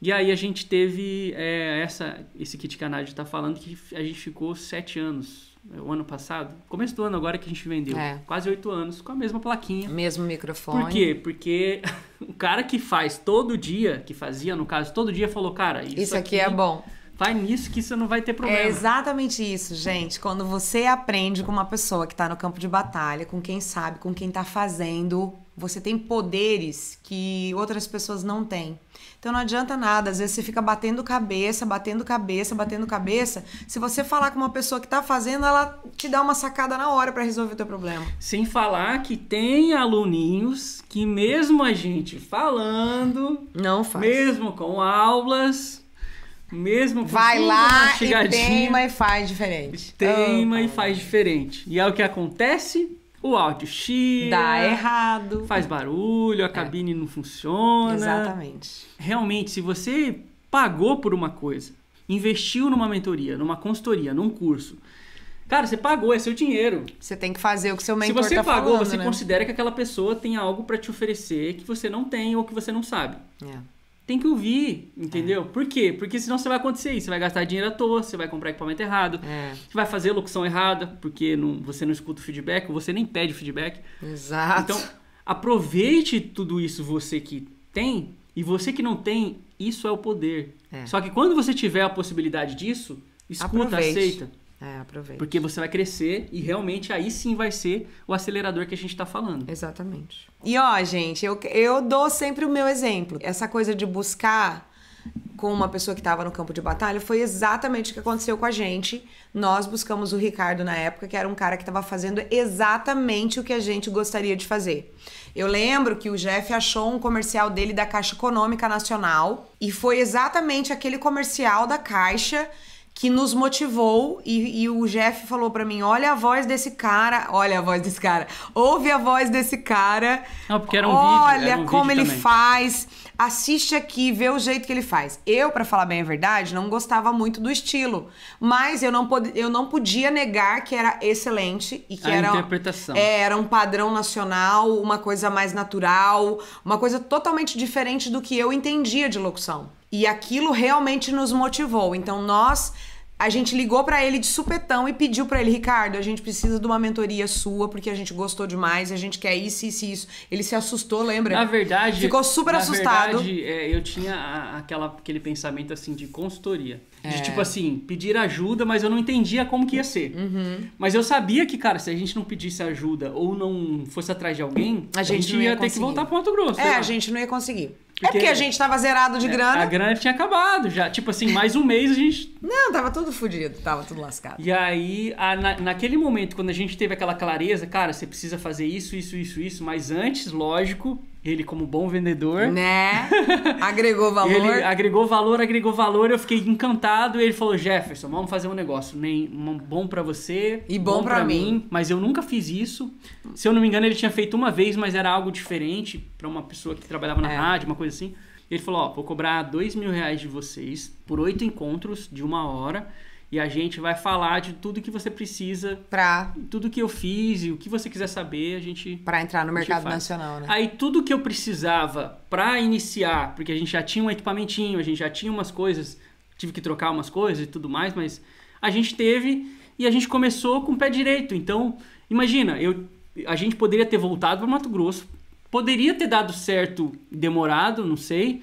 E aí a gente teve é, essa, esse kit Canadi está falando que a gente ficou sete anos, é, o ano passado, começo do ano agora que a gente vendeu, é. quase oito anos, com a mesma plaquinha. Mesmo microfone. Por quê? Porque o cara que faz todo dia, que fazia no caso todo dia, falou, cara, isso, isso aqui, é aqui é bom vai nisso que você não vai ter problema. É exatamente isso, gente. Quando você aprende com uma pessoa que está no campo de batalha, com quem sabe, com quem está fazendo, você tem poderes que outras pessoas não têm. Então não adianta nada, às vezes você fica batendo cabeça, batendo cabeça, batendo cabeça. Se você falar com uma pessoa que está fazendo, ela te dá uma sacada na hora para resolver o teu problema. Sem falar que tem aluninhos que mesmo a gente falando, não faz. Mesmo com aulas, mesmo Vai lá e teima e faz diferente. teima oh, e ah. faz diferente. E é o que acontece? O áudio chia. Dá errado. Faz barulho, a é. cabine não funciona. Exatamente. Realmente, se você pagou por uma coisa, investiu numa mentoria, numa consultoria, num curso. Cara, você pagou, é seu dinheiro. Você tem que fazer o que seu mentor Se você tá pagou, falando, você né? considera que aquela pessoa tem algo para te oferecer que você não tem ou que você não sabe. É tem que ouvir, entendeu? É. Por quê? Porque senão você vai acontecer isso, você vai gastar dinheiro à toa, você vai comprar equipamento errado, é. você vai fazer locução errada, porque não, você não escuta o feedback, ou você nem pede o feedback. Exato. Então, aproveite tudo isso você que tem, e você que não tem, isso é o poder. É. Só que quando você tiver a possibilidade disso, escuta, aproveite. aceita. É, aproveite. Porque você vai crescer e realmente aí sim vai ser o acelerador que a gente está falando. Exatamente. E ó, gente, eu, eu dou sempre o meu exemplo. Essa coisa de buscar com uma pessoa que estava no campo de batalha foi exatamente o que aconteceu com a gente. Nós buscamos o Ricardo na época, que era um cara que estava fazendo exatamente o que a gente gostaria de fazer. Eu lembro que o Jeff achou um comercial dele da Caixa Econômica Nacional e foi exatamente aquele comercial da Caixa que nos motivou e, e o Jeff falou para mim, olha a voz desse cara, olha a voz desse cara, ouve a voz desse cara, Não, porque era um olha vídeo, era um como vídeo ele também. faz, assiste aqui, vê o jeito que ele faz. Eu, para falar bem a verdade, não gostava muito do estilo, mas eu não, pod eu não podia negar que era excelente e que a era interpretação. É, era um padrão nacional, uma coisa mais natural, uma coisa totalmente diferente do que eu entendia de locução. E aquilo realmente nos motivou. Então nós a gente ligou para ele de supetão e pediu para ele, Ricardo, a gente precisa de uma mentoria sua, porque a gente gostou demais, a gente quer isso, isso e isso. Ele se assustou, lembra? Na verdade. Ficou super na assustado. Na verdade, é, eu tinha aquela, aquele pensamento assim de consultoria. É. De tipo assim, pedir ajuda, mas eu não entendia como que ia ser. Uhum. Mas eu sabia que, cara, se a gente não pedisse ajuda ou não fosse atrás de alguém, a gente, a gente ia, ia ter que voltar pro Mato Grosso. É, a gente não ia conseguir. É porque é porque a gente tava zerado de é, grana. A grana tinha acabado já. Tipo assim, mais um mês a gente. Não, tava tudo fodido, tava tudo lascado. E aí, a, na, naquele momento, quando a gente teve aquela clareza, cara, você precisa fazer isso, isso, isso, isso, mas antes, lógico, ele como bom vendedor. Né? Agregou valor. ele agregou valor, agregou valor, eu fiquei encantado. ele falou: Jefferson, vamos fazer um negócio nem bom para você. E bom, bom para mim. mim. Mas eu nunca fiz isso. Se eu não me engano, ele tinha feito uma vez, mas era algo diferente para uma pessoa que trabalhava na é. rádio, uma coisa coisa assim. Ele falou, ó, vou cobrar dois mil reais de vocês por oito encontros de uma hora e a gente vai falar de tudo que você precisa para tudo que eu fiz e o que você quiser saber a gente para entrar no mercado nacional né aí tudo que eu precisava para iniciar porque a gente já tinha um equipamentinho a gente já tinha umas coisas tive que trocar umas coisas e tudo mais mas a gente teve e a gente começou com o pé direito então imagina eu a gente poderia ter voltado para Mato Grosso Poderia ter dado certo demorado, não sei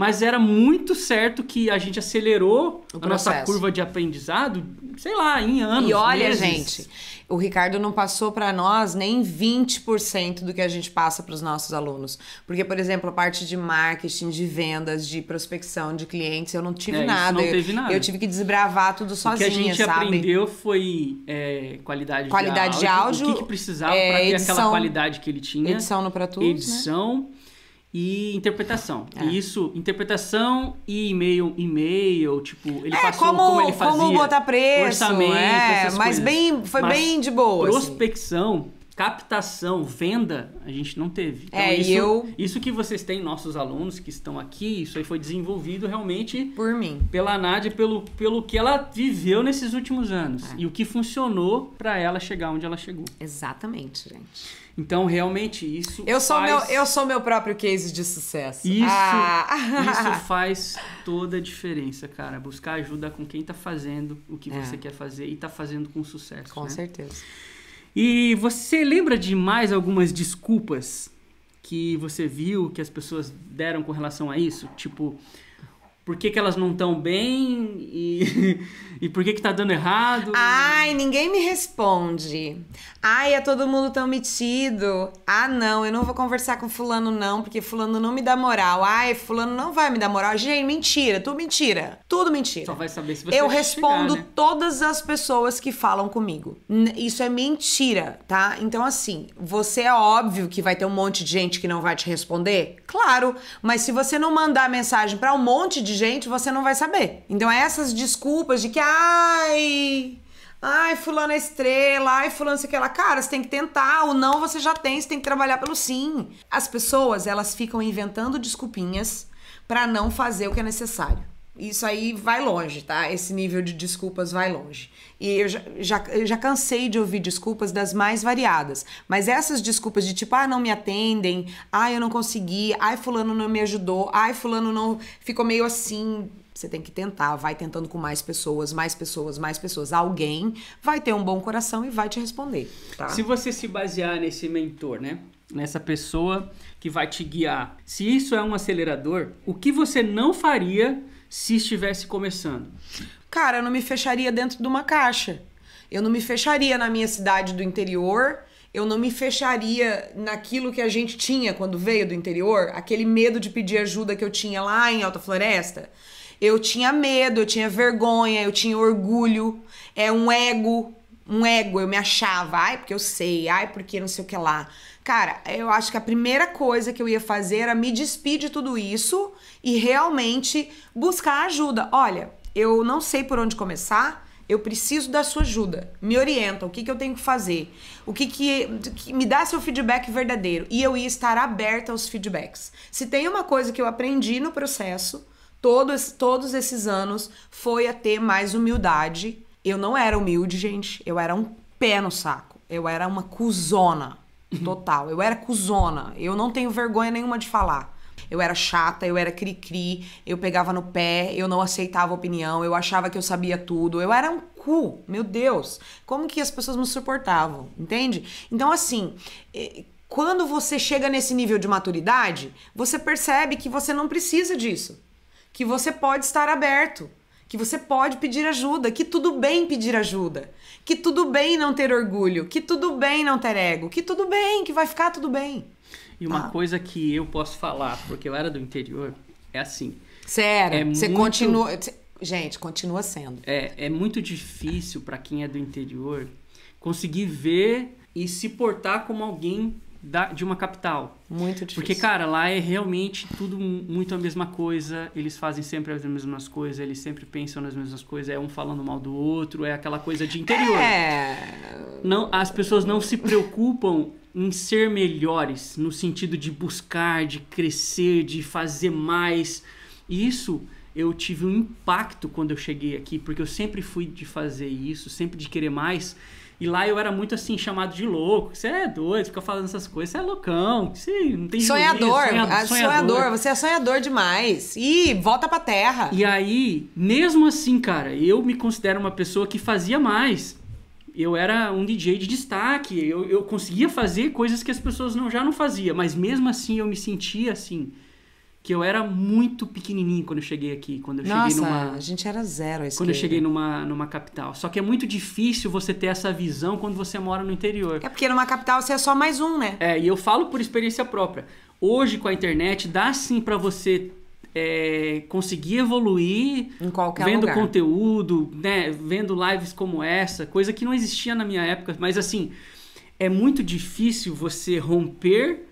mas era muito certo que a gente acelerou a nossa curva de aprendizado, sei lá, em anos. E olha, meses. gente, o Ricardo não passou para nós nem 20% do que a gente passa para os nossos alunos. Porque, por exemplo, a parte de marketing, de vendas, de prospecção de clientes, eu não tive é, nada. Não teve nada. Eu tive que desbravar tudo sozinha, sabe? O que a gente sabe? aprendeu foi é, qualidade, qualidade de áudio. De áudio o que, que precisava é, para ter aquela qualidade que ele tinha. Edição no para tudo. Né? Edição. Né? e interpretação. É. isso, interpretação e e-mail, e-mail, tipo, ele é, passou como, como ele fazia. Como botar preço, orçamento, é, essas mas coisas. bem, foi mas bem de boa. Assim. Prospecção, assim. captação, venda, a gente não teve. É, então, é, isso, eu... isso que vocês têm, nossos alunos que estão aqui, isso aí foi desenvolvido realmente por mim, pela Nádia, pelo pelo que ela viveu nesses últimos anos é. e o que funcionou para ela chegar onde ela chegou. Exatamente, gente. Então, realmente, isso eu sou faz... Meu, eu sou meu próprio case de sucesso. Isso, ah. isso faz toda a diferença, cara. Buscar ajuda com quem está fazendo o que é. você quer fazer e está fazendo com sucesso. Com né? certeza. E você lembra de mais algumas desculpas que você viu que as pessoas deram com relação a isso? Tipo, por que, que elas não estão bem e, e por que, que tá dando errado. Ai, ninguém me responde. Ai, é todo mundo tão metido. Ah, não, eu não vou conversar com fulano, não, porque fulano não me dá moral. Ai, fulano não vai me dar moral. Gente, mentira, tudo mentira. Tudo mentira. Só vai saber se você Eu respondo chegar, né? todas as pessoas que falam comigo. Isso é mentira, tá? Então, assim, você é óbvio que vai ter um monte de gente que não vai te responder? Claro, mas se você não mandar mensagem para um monte de gente, você não vai saber. Então, é essas desculpas de que, ai, ai, fulano é estrela, ai, fulano sei que Cara, você tem que tentar, o não você já tem, você tem que trabalhar pelo sim. As pessoas, elas ficam inventando desculpinhas para não fazer o que é necessário. Isso aí vai longe, tá? Esse nível de desculpas vai longe. E eu já, já, eu já cansei de ouvir desculpas das mais variadas. Mas essas desculpas de tipo, ah, não me atendem, ah, eu não consegui, ai, fulano não me ajudou, ai, fulano não ficou meio assim. Você tem que tentar, vai tentando com mais pessoas, mais pessoas, mais pessoas. Alguém vai ter um bom coração e vai te responder. Tá? Se você se basear nesse mentor, né? Nessa pessoa que vai te guiar. Se isso é um acelerador, o que você não faria se estivesse começando? Cara, eu não me fecharia dentro de uma caixa. Eu não me fecharia na minha cidade do interior. Eu não me fecharia naquilo que a gente tinha quando veio do interior, aquele medo de pedir ajuda que eu tinha lá em Alta Floresta. Eu tinha medo, eu tinha vergonha, eu tinha orgulho, é um ego, um ego, eu me achava, ai, porque eu sei, ai, porque não sei o que lá. Cara, eu acho que a primeira coisa que eu ia fazer era me despedir de tudo isso e realmente buscar ajuda. Olha, eu não sei por onde começar, eu preciso da sua ajuda. Me orienta, o que, que eu tenho que fazer? O que, que, que me dá seu feedback verdadeiro? E eu ia estar aberta aos feedbacks. Se tem uma coisa que eu aprendi no processo, todos, todos esses anos, foi a ter mais humildade. Eu não era humilde, gente. Eu era um pé no saco. Eu era uma cuzona. Total. Eu era cuzona. Eu não tenho vergonha nenhuma de falar. Eu era chata, eu era cri-cri, eu pegava no pé, eu não aceitava opinião, eu achava que eu sabia tudo, eu era um cu, meu Deus. Como que as pessoas me suportavam, entende? Então, assim, eh, quando você chega nesse nível de maturidade, você percebe que você não precisa disso, que você pode estar aberto, que você pode pedir ajuda, que tudo bem pedir ajuda, que tudo bem não ter orgulho, que tudo bem não ter ego, que tudo bem, que vai ficar tudo bem. E uma ah. coisa que eu posso falar, porque eu era do interior, é assim. Sério, é você muito... continua. Gente, continua sendo. É, é muito difícil para quem é do interior conseguir ver e se portar como alguém da, de uma capital. Muito difícil. Porque, cara, lá é realmente tudo muito a mesma coisa, eles fazem sempre as mesmas coisas, eles sempre pensam nas mesmas coisas, é um falando mal do outro, é aquela coisa de interior. É... Não, as pessoas não se preocupam em ser melhores, no sentido de buscar, de crescer, de fazer mais. E isso eu tive um impacto quando eu cheguei aqui, porque eu sempre fui de fazer isso, sempre de querer mais. E lá eu era muito assim, chamado de louco. Você é doido, fica falando essas coisas, você é loucão. Você não tem sonhador, ah, sonhador, sonhador, você é sonhador demais. E volta pra terra. E aí, mesmo assim, cara, eu me considero uma pessoa que fazia mais. Eu era um DJ de destaque, eu, eu conseguia fazer coisas que as pessoas não, já não faziam, mas mesmo assim eu me sentia assim que eu era muito pequenininho quando eu cheguei aqui, quando eu Nossa, cheguei numa a gente era zero à Quando eu cheguei numa numa capital. Só que é muito difícil você ter essa visão quando você mora no interior. É porque numa capital você é só mais um, né? É, e eu falo por experiência própria. Hoje com a internet dá sim para você é, conseguir evoluir em qualquer vendo lugar. conteúdo, né, vendo lives como essa, coisa que não existia na minha época, mas assim, é muito difícil você romper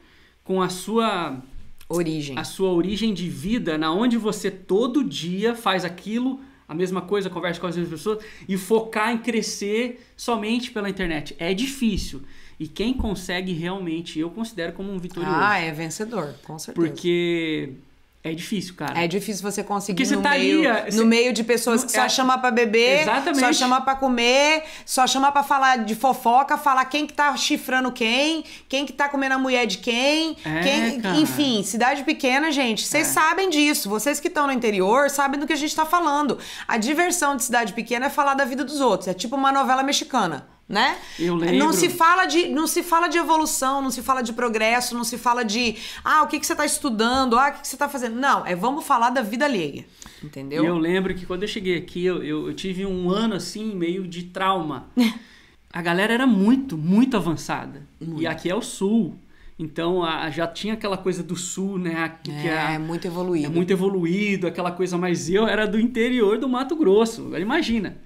com a sua origem. A sua origem de vida, na onde você todo dia faz aquilo, a mesma coisa, conversa com as mesmas pessoas e focar em crescer somente pela internet. É difícil. E quem consegue realmente, eu considero como um vitorioso. Ah, é vencedor, com certeza. Porque é difícil, cara. É difícil você conseguir você no, tá meio, ali, no meio de pessoas que só é, chama para beber, exatamente. só chama para comer, só chama para falar de fofoca, falar quem que tá chifrando quem, quem que tá comendo a mulher de quem, é, quem enfim, cidade pequena, gente, vocês é. sabem disso. Vocês que estão no interior sabem do que a gente tá falando. A diversão de cidade pequena é falar da vida dos outros, é tipo uma novela mexicana né? Eu lembro. Não se fala de, não se fala de evolução, não se fala de progresso, não se fala de ah, o que, que você está estudando, ah, o que, que você está fazendo. Não, é vamos falar da vida alheia, entendeu? Eu lembro que quando eu cheguei aqui, eu, eu, eu tive um ano assim, meio de trauma. a galera era muito, muito avançada. Muito. E aqui é o sul. Então a, já tinha aquela coisa do sul, né? Que, é, que é, muito evoluído. É muito evoluído, aquela coisa, mas eu era do interior do Mato Grosso. Imagina.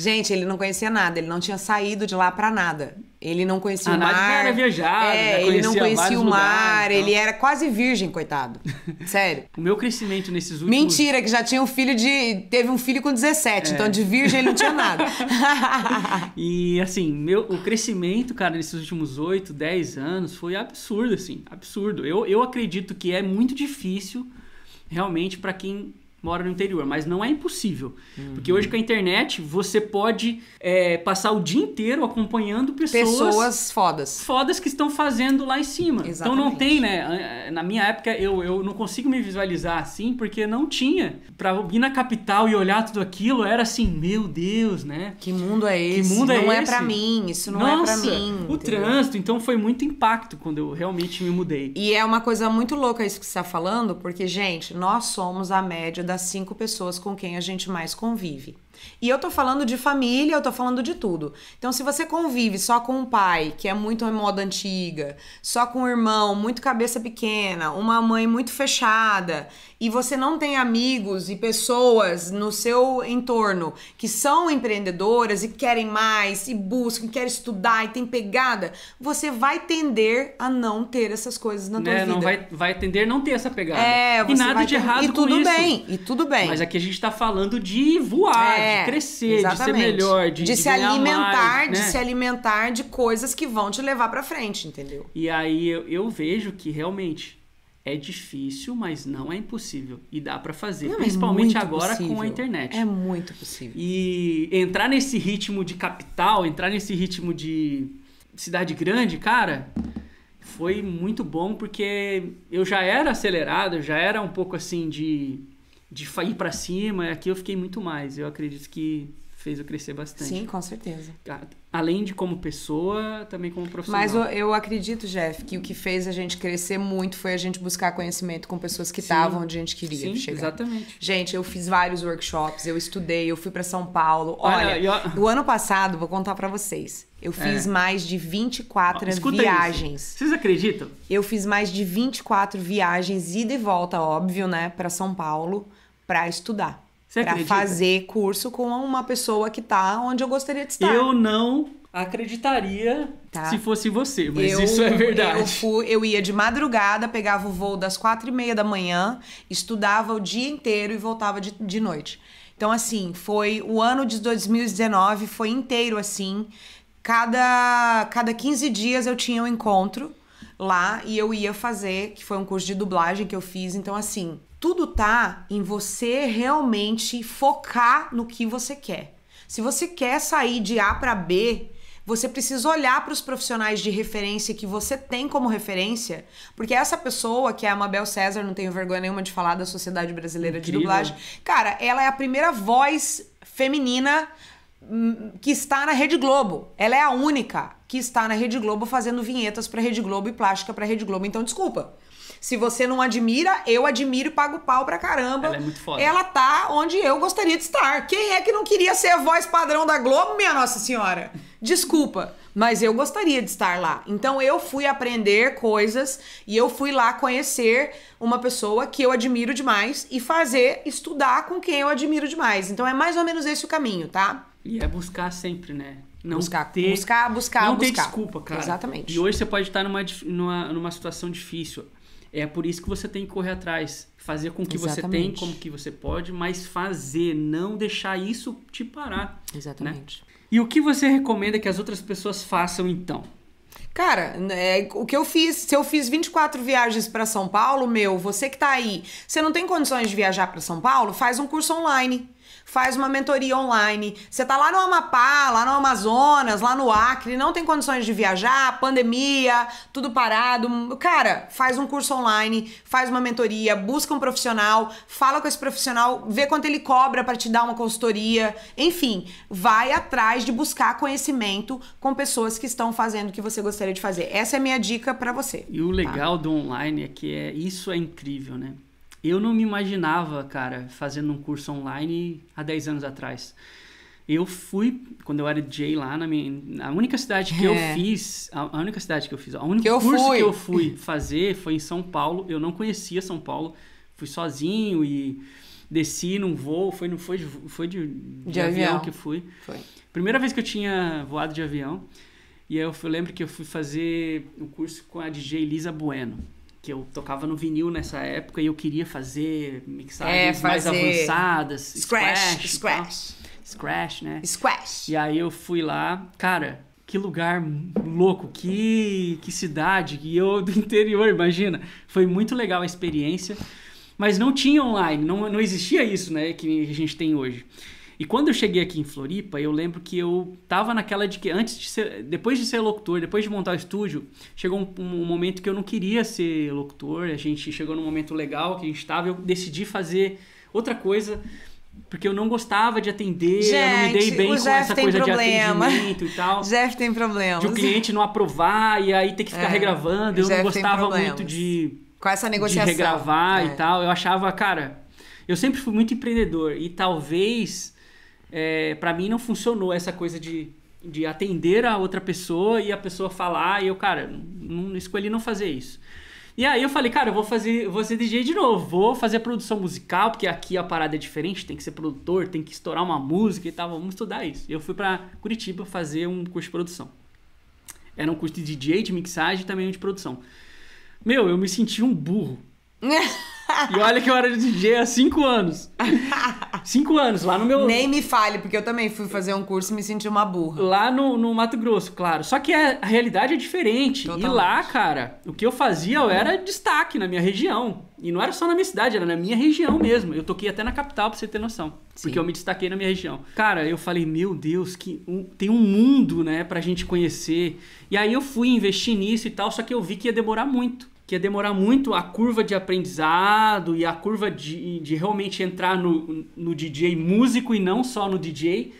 Gente, ele não conhecia nada, ele não tinha saído de lá para nada. Ele não conhecia ah, o mar. era viajado, é, né? ele não conhecia o mar, lugares, então. ele era quase virgem, coitado. Sério. o meu crescimento nesses últimos. Mentira, que já tinha um filho de. Teve um filho com 17, é. então de virgem ele não tinha nada. e assim, meu, o crescimento, cara, nesses últimos 8, 10 anos foi absurdo, assim. Absurdo. Eu, eu acredito que é muito difícil, realmente, para quem mora no interior, mas não é impossível. Uhum. Porque hoje com a internet você pode é, passar o dia inteiro acompanhando pessoas. Pessoas fodas. Fodas que estão fazendo lá em cima. Exatamente. Então não tem, né? Na minha época eu, eu não consigo me visualizar assim, porque não tinha. Pra ir na capital e olhar tudo aquilo era assim, meu Deus, né? Que mundo é esse? Que mundo é não é esse? é para mim, isso não é Nossa, é para mim. O entendeu? trânsito, então foi muito impacto quando eu realmente me mudei. E é uma coisa muito louca isso que você está falando, porque, gente, nós somos a média das cinco pessoas com quem a gente mais convive. E eu tô falando de família, eu tô falando de tudo. Então, se você convive só com um pai, que é muito moda antiga, só com um irmão, muito cabeça pequena, uma mãe muito fechada, e você não tem amigos e pessoas no seu entorno que são empreendedoras e querem mais, e buscam, querem estudar e tem pegada, você vai tender a não ter essas coisas na tua é, vida. Não vai, vai tender a não ter essa pegada. É, e nada de ter... errado e tudo isso. bem, e tudo bem. Mas aqui a gente tá falando de voar, é, é, de crescer, exatamente. de ser melhor, de, de, de se alimentar, mais, né? de se alimentar de coisas que vão te levar para frente, entendeu? E aí eu, eu vejo que realmente é difícil, mas não é impossível. E dá para fazer, não, é principalmente é agora possível. com a internet. É muito possível. E entrar nesse ritmo de capital, entrar nesse ritmo de cidade grande, cara, foi muito bom porque eu já era acelerado, eu já era um pouco assim de de ir para cima, aqui eu fiquei muito mais. Eu acredito que fez eu crescer bastante. Sim, com certeza. Além de como pessoa, também como profissional. Mas eu, eu acredito, Jeff, que o que fez a gente crescer muito foi a gente buscar conhecimento com pessoas que estavam onde a gente queria Sim, chegar. Exatamente. Gente, eu fiz vários workshops, eu estudei, eu fui para São Paulo. Olha, Olha eu... o ano passado, vou contar para vocês. Eu é. fiz é. mais de 24 ah, Escuta viagens. Isso. Vocês acreditam? Eu fiz mais de 24 viagens ida e volta, óbvio, né, para São Paulo para estudar. Para fazer curso com uma pessoa que tá onde eu gostaria de estar. Eu não acreditaria tá. se fosse você, mas eu, isso é verdade. Eu, fui, eu ia de madrugada, pegava o voo das quatro e meia da manhã, estudava o dia inteiro e voltava de, de noite. Então, assim, foi o ano de 2019, foi inteiro assim. Cada, cada 15 dias eu tinha um encontro lá e eu ia fazer, que foi um curso de dublagem que eu fiz. Então, assim, tudo tá em você realmente focar no que você quer. Se você quer sair de A para B, você precisa olhar para os profissionais de referência que você tem como referência, porque essa pessoa, que é a Mabel César, não tenho vergonha nenhuma de falar da Sociedade Brasileira Incrível. de Dublagem, cara, ela é a primeira voz feminina que está na Rede Globo. Ela é a única que está na Rede Globo fazendo vinhetas para Rede Globo e plástica para Rede Globo. Então, desculpa. Se você não admira, eu admiro e pago pau pra caramba. Ela é muito foda. Ela tá onde eu gostaria de estar. Quem é que não queria ser a voz padrão da Globo, minha Nossa Senhora? Desculpa, mas eu gostaria de estar lá. Então eu fui aprender coisas e eu fui lá conhecer uma pessoa que eu admiro demais e fazer estudar com quem eu admiro demais. Então é mais ou menos esse o caminho, tá? E é buscar sempre, né? Não buscar, ter, buscar, buscar, não buscar. ter desculpa, cara. Exatamente. E hoje você pode estar numa, numa, numa situação difícil. É por isso que você tem que correr atrás, fazer com que Exatamente. você tem, como que você pode, mas fazer, não deixar isso te parar. Né? Exatamente. Né? E o que você recomenda que as outras pessoas façam então? Cara, é, o que eu fiz, se eu fiz 24 viagens para São Paulo, meu, você que tá aí, você não tem condições de viajar para São Paulo, faz um curso online faz uma mentoria online. Você tá lá no Amapá, lá no Amazonas, lá no Acre, não tem condições de viajar, pandemia, tudo parado. Cara, faz um curso online, faz uma mentoria, busca um profissional, fala com esse profissional, vê quanto ele cobra para te dar uma consultoria. Enfim, vai atrás de buscar conhecimento com pessoas que estão fazendo o que você gostaria de fazer. Essa é a minha dica para você. E o tá? legal tá? do online é que é, isso é incrível, né? Eu não me imaginava, cara, fazendo um curso online há 10 anos atrás. Eu fui, quando eu era DJ lá, na minha, a única cidade que é. eu fiz, a, única cidade que eu fiz, o único que curso fui. que eu fui fazer foi em São Paulo. Eu não conhecia São Paulo, fui sozinho e desci num voo, foi, não foi, foi de, de, de avião. avião. que fui. Foi. Primeira vez que eu tinha voado de avião. E aí eu, fui, eu lembro que eu fui fazer o um curso com a DJ Lisa Bueno que eu tocava no vinil nessa época e eu queria fazer mixagens é, mais avançadas. Scratch, scratch. Scratch, né? Scratch. E aí eu fui lá, cara, que lugar louco, que, que cidade, e eu do interior, imagina. Foi muito legal a experiência, mas não tinha online, não, não existia isso, né, que a gente tem hoje. E quando eu cheguei aqui em Floripa, eu lembro que eu tava naquela de que antes de ser, depois de ser locutor, depois de montar o estúdio, chegou um, um momento que eu não queria ser locutor, a gente chegou num momento legal que a gente estava, eu decidi fazer outra coisa porque eu não gostava de atender, gente, eu não me dei bem com essa coisa problema. de atendimento e tal. Jeff tem problemas. De o um cliente não aprovar e aí ter que ficar é, regravando. Eu Jeff não gostava muito de. Com essa negociação. De regravar é. e tal. Eu achava, cara, eu sempre fui muito empreendedor e talvez é, para mim não funcionou essa coisa de, de atender a outra pessoa e a pessoa falar, e eu, cara, não, não escolhi não fazer isso. E aí eu falei, cara, eu vou fazer, você ser DJ de novo, vou fazer produção musical, porque aqui a parada é diferente, tem que ser produtor, tem que estourar uma música e tal, vamos estudar isso. Eu fui para Curitiba fazer um curso de produção. Era um curso de DJ, de mixagem e também de produção. Meu, eu me senti um burro. e olha que eu era DJ há cinco anos. Cinco anos, lá no meu. Nem me fale, porque eu também fui fazer um curso e me senti uma burra. Lá no, no Mato Grosso, claro. Só que a, é, a realidade é diferente. Totalmente. E lá, cara, o que eu fazia eu era destaque na minha região. E não era só na minha cidade, era na minha região mesmo. Eu toquei até na capital, pra você ter noção. Sim. Porque eu me destaquei na minha região. Cara, eu falei, meu Deus, que um, tem um mundo, né, pra gente conhecer. E aí eu fui investir nisso e tal, só que eu vi que ia demorar muito que ia demorar muito a curva de aprendizado e a curva de, de realmente entrar no, no DJ músico e não só no DJ.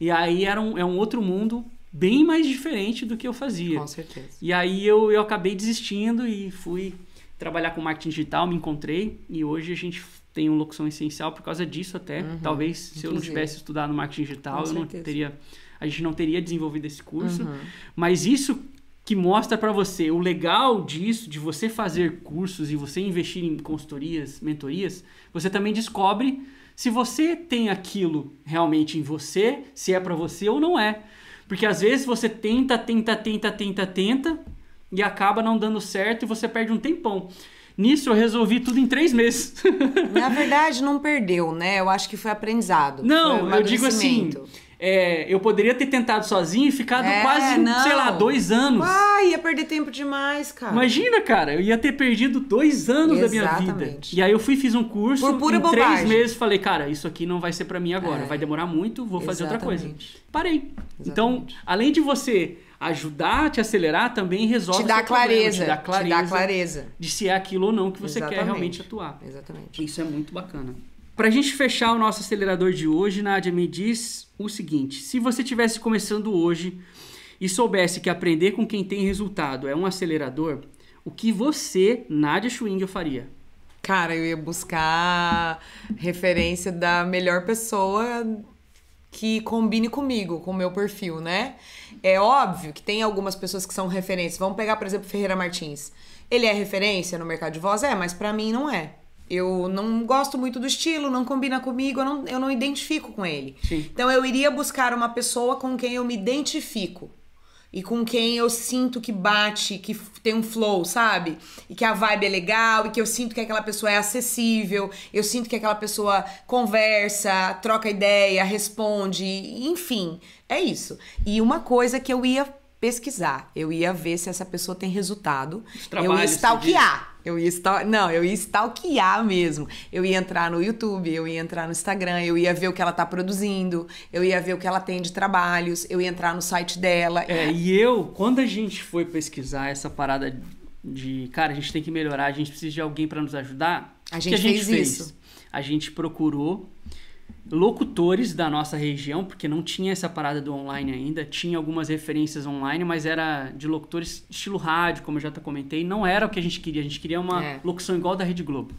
E aí era um, é um outro mundo bem mais diferente do que eu fazia. Com certeza. E aí eu, eu acabei desistindo e fui trabalhar com marketing digital, me encontrei e hoje a gente tem um locução essencial por causa disso até. Uhum, Talvez se inclusive. eu não tivesse estudado marketing digital, com eu certeza. não teria a gente não teria desenvolvido esse curso, uhum. mas isso que mostra para você o legal disso, de você fazer cursos e você investir em consultorias, mentorias, você também descobre se você tem aquilo realmente em você, se é para você ou não é. Porque às vezes você tenta, tenta, tenta, tenta, tenta e acaba não dando certo e você perde um tempão. Nisso eu resolvi tudo em três meses. Na verdade, não perdeu, né? Eu acho que foi aprendizado. Não, foi eu digo assim é, eu poderia ter tentado sozinho e ficado é, quase, não. sei lá, dois anos. Ah, ia perder tempo demais, cara. Imagina, cara, eu ia ter perdido dois anos Exatamente. da minha vida. E aí eu fui fiz um curso, Por pura em bobagem. três meses falei, cara, isso aqui não vai ser para mim agora, é. vai demorar muito, vou Exatamente. fazer outra coisa. Parei. Exatamente. Então, além de você ajudar, te acelerar, também resolve te dá clareza, te dá clareza, te dá clareza de se é aquilo ou não que você Exatamente. quer realmente atuar. Exatamente. Isso é muito bacana. Pra gente fechar o nosso acelerador de hoje, Nádia, me diz o seguinte: se você estivesse começando hoje e soubesse que aprender com quem tem resultado é um acelerador, o que você, Nadia Schwingel, faria? Cara, eu ia buscar referência da melhor pessoa que combine comigo, com o meu perfil, né? É óbvio que tem algumas pessoas que são referências. Vamos pegar, por exemplo, Ferreira Martins. Ele é referência no mercado de voz? É, mas para mim não é. Eu não gosto muito do estilo, não combina comigo, eu não, eu não identifico com ele. Sim. Então eu iria buscar uma pessoa com quem eu me identifico. E com quem eu sinto que bate, que tem um flow, sabe? E que a vibe é legal, e que eu sinto que aquela pessoa é acessível, eu sinto que aquela pessoa conversa, troca ideia, responde, enfim, é isso. E uma coisa que eu ia pesquisar, eu ia ver se essa pessoa tem resultado, eu ia assim, stalkear. Eu ia stal... Não, eu ia stalkear mesmo. Eu ia entrar no YouTube, eu ia entrar no Instagram, eu ia ver o que ela tá produzindo, eu ia ver o que ela tem de trabalhos, eu ia entrar no site dela. É, e eu, quando a gente foi pesquisar essa parada de, cara, a gente tem que melhorar, a gente precisa de alguém para nos ajudar, a gente, que a gente fez, fez? isso. A gente procurou locutores da nossa região, porque não tinha essa parada do online ainda, tinha algumas referências online, mas era de locutores estilo rádio, como eu já comentei, não era o que a gente queria, a gente queria uma é. locução igual da Rede Globo.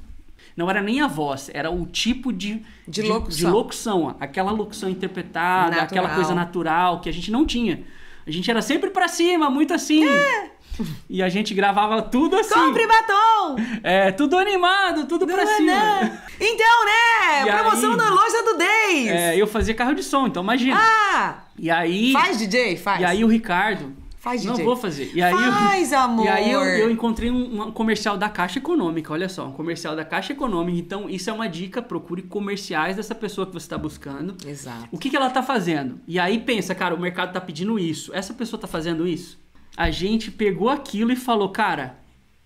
Não era nem a voz, era o tipo de, de, de, locução. de locução. aquela locução interpretada, natural. aquela coisa natural que a gente não tinha. A gente era sempre para cima, muito assim. É E a gente gravava tudo assim. Compre batom! É, tudo animado, tudo do pra é, né? cima. Então, né? E promoção aí, na loja do Dez! É, eu fazia carro de som, então imagina. Ah! E aí. Faz, DJ, faz. E aí o Ricardo. Faz, DJ. Não vou fazer. E aí, faz, eu, amor! E aí eu, eu encontrei um, um, comercial da Caixa Econômica, olha só. Um comercial da Caixa Econômica. Então, isso é uma dica. Procure comerciais dessa pessoa que você está buscando. Exato. O que, que ela tá fazendo? E aí pensa, cara, o mercado tá pedindo isso. Essa pessoa tá fazendo isso? a gente pegou aquilo e falou, cara,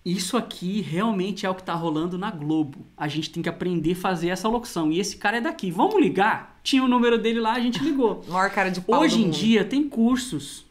isso aqui realmente é o que está rolando na Globo. A gente tem que aprender a fazer essa locução. E esse cara é daqui. Vamos ligar? Tinha o número dele lá, a gente ligou. Maior cara de pau Hoje em mundo. dia tem cursos.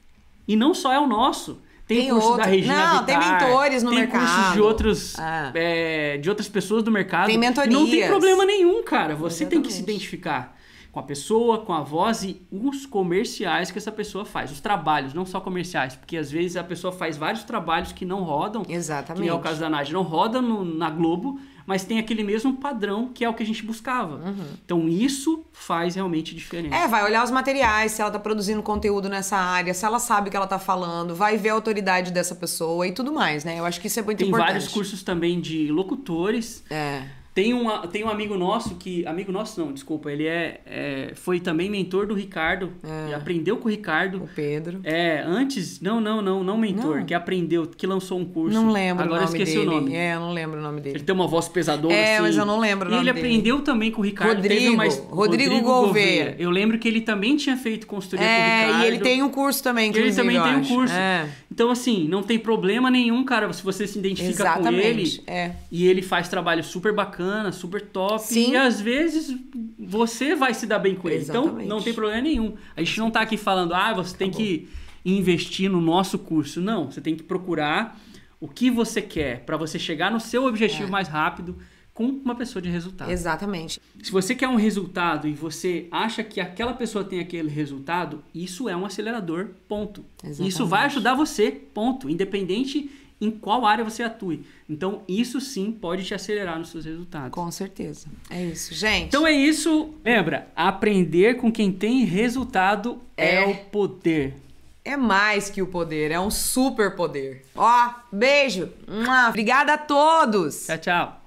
E não só é o nosso. Tem, tem curso outro. da Regina Não, Vittar, tem mentores no tem mercado. Tem cursos de, outros, ah. é, de outras pessoas do mercado. Tem mentorias. Não tem problema nenhum, cara. Você Exatamente. tem que se identificar com a pessoa, com a voz e os comerciais que essa pessoa faz, os trabalhos, não só comerciais, porque às vezes a pessoa faz vários trabalhos que não rodam, Exatamente. que é o caso da Nádia, não roda no, na Globo, mas tem aquele mesmo padrão que é o que a gente buscava. Uhum. Então isso faz realmente diferença. É, vai olhar os materiais, se ela tá produzindo conteúdo nessa área, se ela sabe o que ela tá falando, vai ver a autoridade dessa pessoa e tudo mais, né? Eu acho que isso é muito tem importante. Tem vários cursos também de locutores. É. Tem, um tem um amigo nosso que. Amigo nosso não, desculpa. Ele é, é foi também mentor do Ricardo. É. aprendeu com o Ricardo. O Pedro. É, antes. Não, não, não, não mentor. Não. Que aprendeu, que lançou um curso. Não lembro. Agora o nome esqueci dele. o nome. É, eu não lembro o nome dele. Ele tem uma voz pesadona. É, assim, mas eu não lembro o nome. E ele dele. aprendeu também com o Ricardo. Rodrigo, uma, Rodrigo, Rodrigo Gouveia. Gouveia. Eu lembro que ele também tinha feito construir é, com o Ricardo. E ele tem um curso também, Ele também tem um curso. É. Então, assim, não tem problema nenhum, cara, se você se identifica Exatamente. com ele. É. E ele faz trabalho super bacana bacana, super top. Sim. E às vezes você vai se dar bem com ele. Então não tem problema nenhum. A gente não está aqui falando, ah, você tem tá que investir no nosso curso. Não, você tem que procurar o que você quer para você chegar no seu objetivo é. mais rápido com uma pessoa de resultado. Exatamente. Se você quer um resultado e você acha que aquela pessoa tem aquele resultado, isso é um acelerador, ponto. Exatamente. Isso vai ajudar você, ponto. Independente em qual área você atue. Então, isso sim pode te acelerar nos seus resultados. Com certeza. É isso, gente. Então é isso. Lembra, aprender com quem tem resultado é, é o poder. É mais que o poder, é um super poder. Ó, beijo. Obrigada a todos. Tchau, tchau.